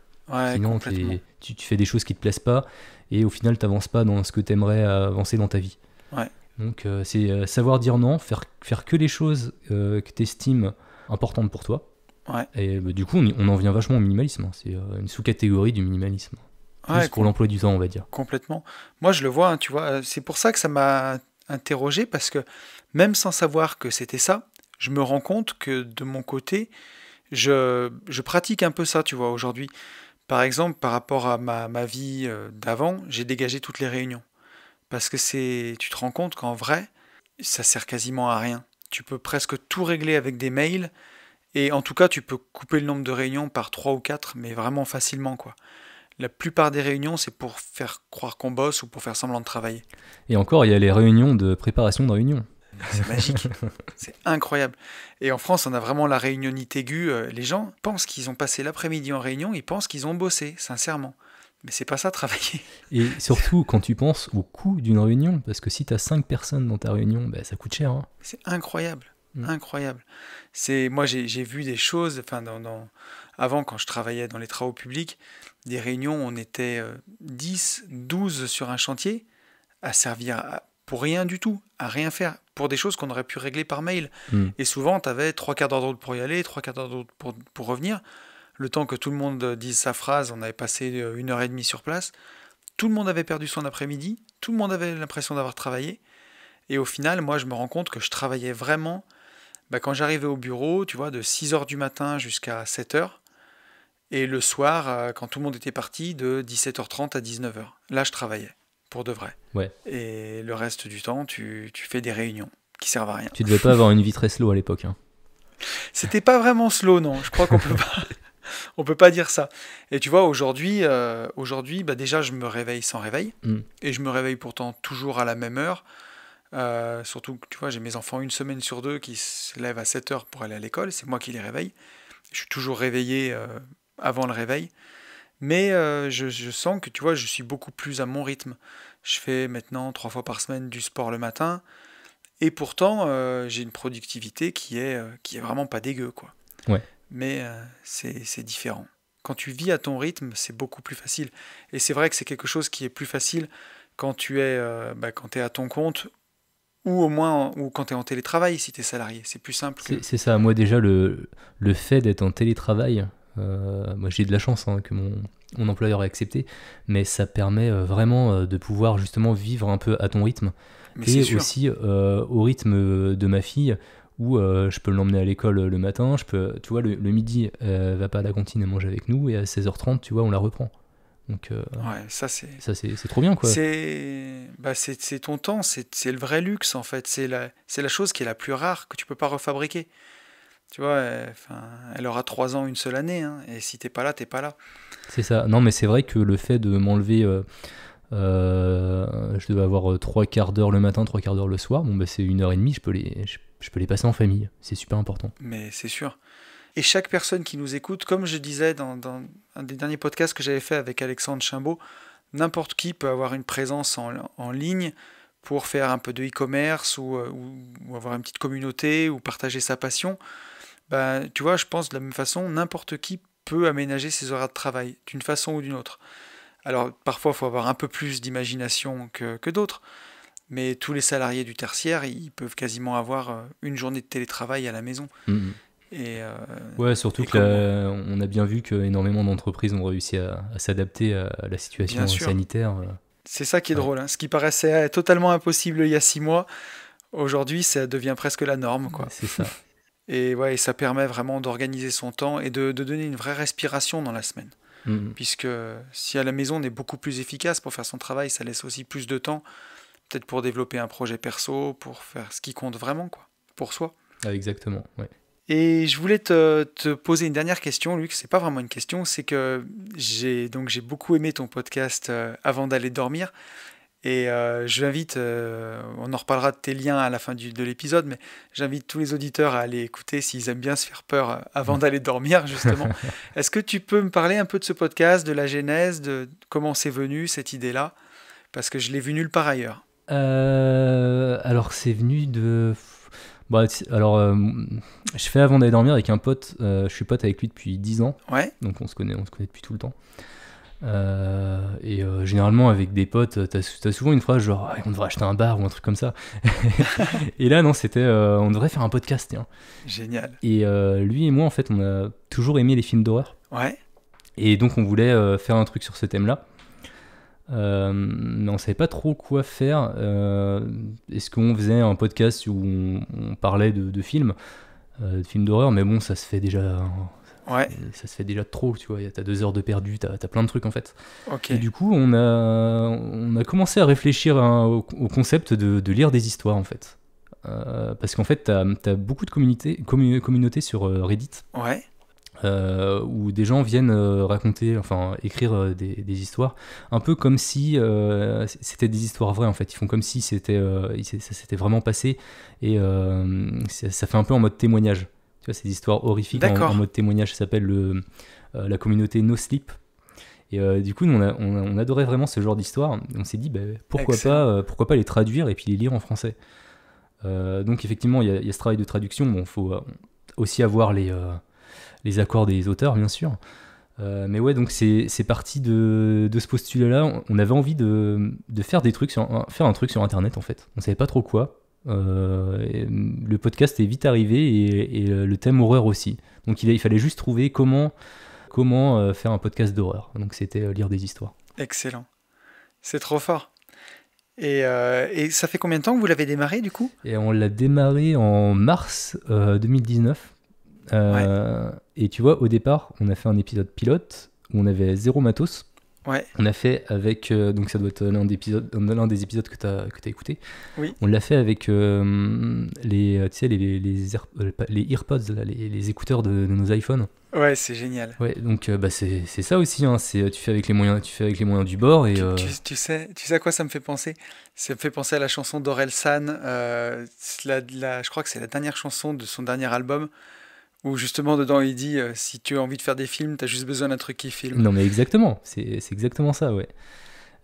Sinon, tu, fais des choses qui te plaisent pas et au final, t'avances pas dans ce que t'aimerais avancer dans ta vie. Donc, euh, c'est savoir dire non, faire, faire que les choses que que t'estimes importantes pour toi. Et bah, du coup, on, en vient vachement au minimalisme. Hein. C'est une sous-catégorie du minimalisme l'emploi du temps, on va dire. Complètement. Moi, je le vois, hein, tu vois, euh, c'est pour ça que ça m'a interrogé, parce que même sans savoir que c'était ça, je me rends compte que de mon côté, je, je pratique un peu ça, tu vois, aujourd'hui. Par exemple, par rapport à ma, vie euh, d'avant, j'ai dégagé toutes les réunions. Parce que c'est, tu te rends compte qu'en vrai, ça sert quasiment à rien. Tu peux presque tout régler avec des mails, et en tout cas, tu peux couper le nombre de réunions par 3 ou 4, mais vraiment facilement, quoi la plupart des réunions, c'est pour faire croire qu'on bosse ou pour faire semblant de travailler. Et encore, il y a les réunions de préparation de réunion. C'est magique, (laughs) c'est incroyable. Et en France, on a vraiment la réunionite aiguë. Euh, les gens pensent qu'ils ont passé l'après-midi en réunion, ils pensent qu'ils ont bossé, sincèrement. Mais c'est pas ça, travailler. (laughs) Et surtout, quand tu penses au coût d'une réunion, parce que si tu as cinq personnes dans ta réunion, ben, ça coûte cher. Hein. C'est incroyable, mm. incroyable. C'est Moi, j'ai vu des choses enfin, dans avant, quand je travaillais dans les travaux publics, des réunions, on était 10, euh, 12 sur un chantier à servir pour rien du tout, à rien faire, pour des choses qu'on aurait pu régler par mail. Hmm. Et souvent, tu avais trois quarts d'heure pour y aller, trois quarts d'heure pour, pour revenir. Le temps que tout le monde dise sa phrase, on avait passé euh, une heure et demie sur place. Tout le monde avait perdu son après-midi, tout le monde avait l'impression d'avoir travaillé. Et au final, moi, je me rends compte que je travaillais vraiment. Bah, quand j'arrivais au bureau, tu vois, de 6 h du matin jusqu'à 7 h et le soir, euh, quand tout le monde était parti, de 17h30 à 19h. Là, je travaillais, pour de vrai. Ouais. Et le reste du temps, tu, tu fais des réunions qui servent à rien. Tu devais pas avoir une vie très slow à l'époque. Hein. C'était pas vraiment slow, non. Je crois qu'on peut pas. (laughs) On peut pas dire ça. Et tu vois, aujourd'hui, euh, aujourd'hui, bah déjà, je me réveille sans réveil, mm. et je me réveille pourtant toujours à la même heure. Euh, surtout que tu vois, j'ai mes enfants une semaine sur deux qui se lèvent à 7 h pour aller à l'école. C'est moi qui les réveille. Je suis toujours réveillé avant le réveil. Mais euh, je, sens que tu vois, je suis beaucoup plus à mon rythme. Je fais maintenant trois fois par semaine du sport le matin. Et pourtant, euh, j'ai une productivité qui est, euh, qui est vraiment pas dégueu. Quoi. Ouais. Mais c'est différent. Quand tu vis à ton rythme, c'est beaucoup plus facile. Et c'est vrai que c'est quelque chose qui est plus facile quand tu es, bah, quand es à ton compte ou au moins ou quand tu es en télétravail si tu es salarié. C'est plus simple. C'est ça, moi déjà, le, le fait d'être en télétravail, euh, moi j'ai de la chance hein, que mon, employeur ait accepté, mais ça permet euh, vraiment euh, de pouvoir justement vivre un peu à ton rythme. et aussi au rythme de ma fille, où je peux l'emmener à l'école le matin, je peux, tu vois, le, midi, elle va pas à la cantine, à manger avec nous, et à 16h30, tu vois, on la reprend. Donc, ça c'est. Ça c'est trop bien quoi. C'est bah, ton temps, c'est le vrai luxe en fait. C'est la, la chose qui est la plus rare que tu peux pas refabriquer. Tu vois, elle, aura trois ans une seule année, hein, et si t'es pas là, t'es pas là. C'est ça. Non, mais c'est vrai que le fait de m'enlever, euh, euh, je devais avoir euh, trois quarts d'heure le matin, trois quarts d'heure le soir. Bon, bah, c'est une heure et demie. Je peux les, je, peux les passer en famille. C'est super important. Mais c'est sûr. Et chaque personne qui nous écoute, comme je disais dans, un des derniers podcasts que j'avais fait avec Alexandre Chimbaud, n'importe qui peut avoir une présence en, en ligne pour faire un peu de e-commerce ou, avoir une petite communauté ou partager sa passion. Bah, tu vois, je pense de la même façon, n'importe qui peut aménager ses horaires de travail, d'une façon ou d'une autre. Alors parfois, il faut avoir un peu plus d'imagination que, que d'autres, mais tous les salariés du tertiaire, ils peuvent quasiment avoir euh, une journée de télétravail à la maison. Mmh, mmh. Et euh, ouais, surtout qu'on a bien vu qu'énormément d'entreprises ont réussi à, s'adapter à la situation sanitaire. Euh. C'est ça qui est drôle. Hein. Ce qui paraissait totalement impossible il y a six mois, aujourd'hui, ça devient presque la norme. C'est ça. (laughs) Et, ouais, ça permet vraiment d'organiser son temps et de, de, donner une vraie respiration dans la semaine. Mm. Puisque si à la maison on est beaucoup plus efficace pour faire son travail, ça laisse aussi plus de temps, peut-être pour développer un projet perso, pour faire ce qui compte vraiment, quoi, pour soi. Ah, exactement, ouais. Et je voulais te, te, poser une dernière question, Luc. C'est pas vraiment une question, c'est que j'ai donc j'ai beaucoup aimé ton podcast euh, avant d'aller dormir. Et euh, je l'invite, euh, on en reparlera de tes liens à la fin de l'épisode, mais j'invite tous les auditeurs à aller écouter s'ils aiment bien se faire peur euh, avant mm. d'aller dormir, justement. (laughs) Est-ce que tu peux me parler un peu de ce podcast, de la genèse, de comment c'est venu cette idée-là Parce que je l'ai vu nulle part ailleurs. alors c'est venu de... Bah, alors, je fais avant d'aller dormir avec un pote. je suis pote avec lui depuis 10 ans. Donc, on se connaît, on se connaît depuis tout le temps. Euh, et euh, généralement, avec des potes, euh, t'as as souvent une phrase genre on devrait acheter un bar ou un truc comme ça. (laughs) et là, non, c'était on devrait faire un podcast. Génial. Et lui et moi, en fait, on a toujours aimé les films d'horreur. Ouais. Et donc, on voulait faire un truc sur ce thème-là. mais on savait pas trop quoi faire. Est-ce qu'on faisait un podcast où on, parlait de, films, de films d'horreur Mais bon, ça se fait déjà. Ça se fait déjà trop, tu vois. T'as deux heures de perdu, t'as as plein de trucs en fait. Et du coup, on a, on a commencé à réfléchir au, concept de, lire des histoires en fait. Euh, parce qu'en fait, t'as as beaucoup de communautés communauté sur euh, Reddit. Ouais. Euh, où des gens viennent raconter, enfin écrire des, histoires, un peu comme si c'était des histoires vraies en fait. Ils font comme si c'était, ça s'était vraiment passé et ça, fait un peu en mode témoignage ces histoires horrifiques en, mode témoignage, ça s'appelle euh, la communauté No Sleep. Et euh, du coup, on, adorait vraiment ce genre d'histoire. On s'est dit, bah, pourquoi, pas, euh, pourquoi pas les traduire et puis les lire en français Donc, effectivement, il y, a ce travail de traduction. Bon, faut aussi avoir les, les accords des auteurs, bien sûr. mais ouais, donc c'est parti de, ce postulat-là. On avait envie de, de, faire des trucs, faire un truc sur Internet en fait. On savait pas trop quoi. Euh, mm, le podcast est vite arrivé et, euh, le thème horreur aussi. Donc il, il fallait juste trouver comment, comment euh, faire un podcast d'horreur. Donc c'était lire des histoires. Excellent. C'est trop fort. Et, ça fait combien de temps que vous l'avez démarré du coup Et on l'a démarré en mars 2019. Et tu vois, au départ, on a fait un épisode pilote où on avait zéro matos. On a fait avec. Euh, donc, ça doit être l'un des épisodes, des épisodes que tu as, écouté. Oui. On l'a fait avec euh, les, euh, tu les, les, les, les AirPods, les, écouteurs de, nos iPhones. Ouais, c'est génial. Ouais, donc bah, c'est ça aussi. Hein, tu, fais avec les moyens, tu fais avec les moyens du bord. Et, tu, sais, tu sais quoi ça me fait penser Ça me fait penser à la chanson d'Orelsan. San la, je crois que c'est la dernière chanson de son dernier album. Ou justement dedans il dit euh, si tu as envie de faire des films, tu as juste besoin d'un truc qui filme. Non mais exactement, c'est, exactement ça, ouais.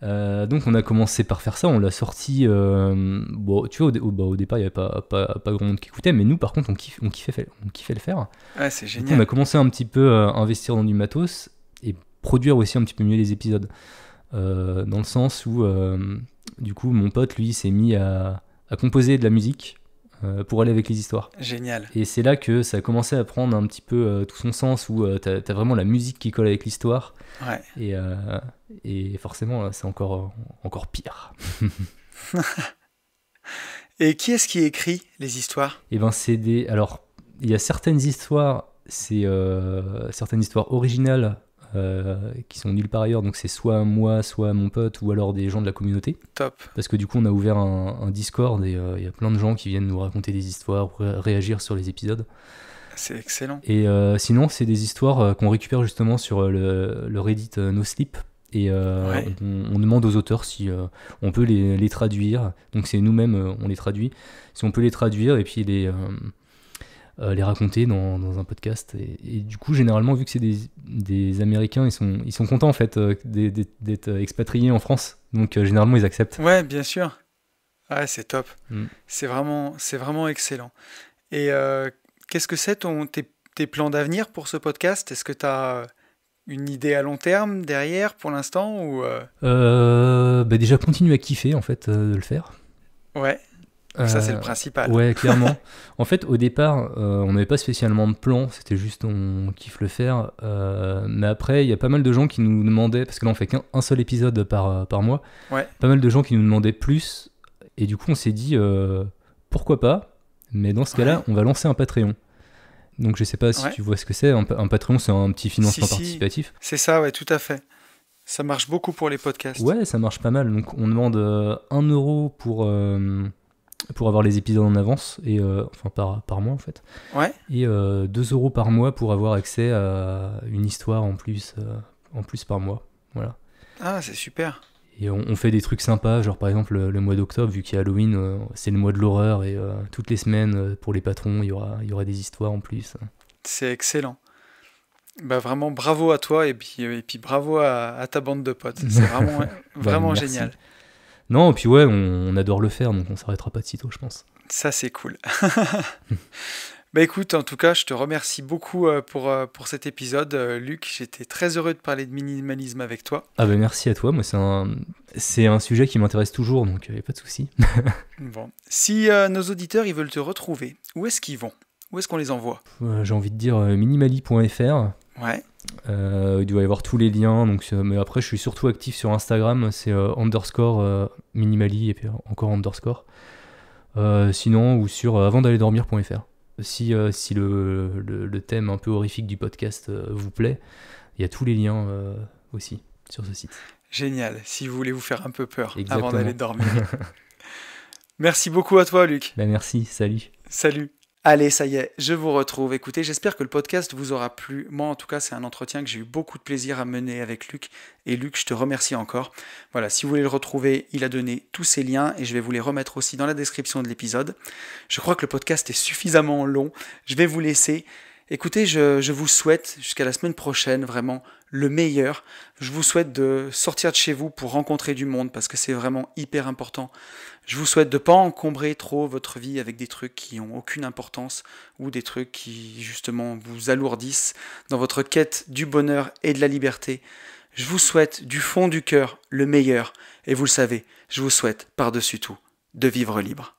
Euh, donc on a commencé par faire ça, on l'a sorti. Euh, bon, tu vois, au, bah, départ il n'y avait pas, pas, pas, grand monde qui écoutait, mais nous par contre on, kiffe on, kiffait, on kiffait le faire. Ouais, ah, c'est génial. on a commencé un petit peu à investir dans du matos et produire aussi un petit peu mieux les épisodes. dans le sens où, du coup, mon pote lui s'est mis à, à composer de la musique euh, pour aller avec les histoires. Génial. Et c'est là que ça a commencé à prendre un petit peu euh, tout son sens, où euh, t'as as vraiment la musique qui colle avec l'histoire. Ouais. Et, et forcément, c'est encore, encore pire. (laughs) et qui est-ce qui écrit les histoires Eh ben, c'est des. Alors, il y a certaines histoires, c'est certaines histoires originales euh, qui sont nuls par ailleurs, donc c'est soit moi, soit mon pote, ou alors des gens de la communauté. Top. Parce que du coup, on a ouvert un, Discord et euh, il y a plein de gens qui viennent nous raconter des histoires, pour réagir sur les épisodes. C'est excellent. Et euh, sinon, c'est des histoires qu'on récupère justement sur le, Reddit No Sleep. Et on, demande aux auteurs si on peut les, les traduire. Donc c'est nous-mêmes, on les traduit. Si on peut les traduire et puis les euh, les raconter dans, dans, un podcast. Et, du coup, généralement, vu que c'est des, des, Américains, ils sont, ils sont contents en fait euh, d'être expatriés en France. Donc euh, généralement, ils acceptent. Ouais, bien sûr. Ouais, c'est top. Mm. C'est vraiment, c'est vraiment excellent. Et qu'est-ce que c'est tes, tes plans d'avenir pour ce podcast Est-ce que tu as une idée à long terme derrière pour l'instant ou bah déjà continue à kiffer en fait de le faire. Ouais ça, c'est le euh, principal. Ouais, clairement. (laughs) en fait, au départ, euh, on n'avait pas spécialement de plan, c'était juste on kiffe le faire. Euh, mais après, il y a pas mal de gens qui nous demandaient, parce que là, on fait qu'un seul épisode par, par mois, ouais. pas mal de gens qui nous demandaient plus. Et du coup, on s'est dit, pourquoi pas Mais dans ce cas-là, on va lancer un Patreon. Donc, je sais pas si tu vois ce que c'est. Un, Patreon, c'est un petit financement participatif. C'est ça, ouais, tout à fait. Ça marche beaucoup pour les podcasts. Ouais, ça marche pas mal. Donc, on demande 1 euro pour pour avoir les épisodes en avance, et, euh, enfin par, par mois en fait. Ouais. Et euh, 2 euros par mois pour avoir accès à une histoire en plus, euh, en plus par mois. Voilà. Ah, c'est super. Et on, fait des trucs sympas, genre par exemple le, mois d'octobre, vu qu'il y a Halloween, euh, c'est le mois de l'horreur, et toutes les semaines pour les patrons, il y aura, il y aura des histoires en plus. C'est excellent. Bah vraiment bravo à toi et puis, et puis bravo à, ta bande de potes. C'est vraiment, (laughs) vraiment bah, génial. Non, puis ouais, on, adore le faire, donc on s'arrêtera pas de sitôt, je pense. Ça, c'est cool. (laughs) Bah écoute, en tout cas, je te remercie beaucoup euh, pour, euh, pour cet épisode, euh, Luc. J'étais très heureux de parler de minimalisme avec toi. Ah bah merci à toi, moi c'est un, c'est un sujet qui m'intéresse toujours, donc il n'y a pas de souci. (laughs) bon. Si nos auditeurs, ils veulent te retrouver, où est-ce qu'ils vont Où est-ce qu'on les envoie J'ai envie de dire minimali.fr. Ouais. Euh, il doit y avoir tous les liens. Donc, mais après, je suis surtout actif sur Instagram. C'est euh, underscore euh, minimali et puis encore underscore. sinon, ou sur avant d'aller dormir.fr. Si, si le, le, thème un peu horrifique du podcast vous plaît, il y a tous les liens aussi sur ce site. Génial. Si vous voulez vous faire un peu peur avant d'aller dormir. (laughs) merci beaucoup à toi, Luc. Ben, merci. Salut. Salut. Allez, ça y est, je vous retrouve. Écoutez, j'espère que le podcast vous aura plu. Moi, en tout cas, c'est un entretien que j'ai eu beaucoup de plaisir à mener avec Luc. Et Luc, je te remercie encore. Voilà, si vous voulez le retrouver, il a donné tous ses liens et je vais vous les remettre aussi dans la description de l'épisode. Je crois que le podcast est suffisamment long. Je vais vous laisser. Écoutez, je, je vous souhaite jusqu'à la semaine prochaine, vraiment, le meilleur. Je vous souhaite de sortir de chez vous pour rencontrer du monde parce que c'est vraiment hyper important. Je vous souhaite de ne pas encombrer trop votre vie avec des trucs qui n'ont aucune importance ou des trucs qui justement vous alourdissent dans votre quête du bonheur et de la liberté. Je vous souhaite du fond du cœur le meilleur et vous le savez, je vous souhaite par-dessus tout de vivre libre.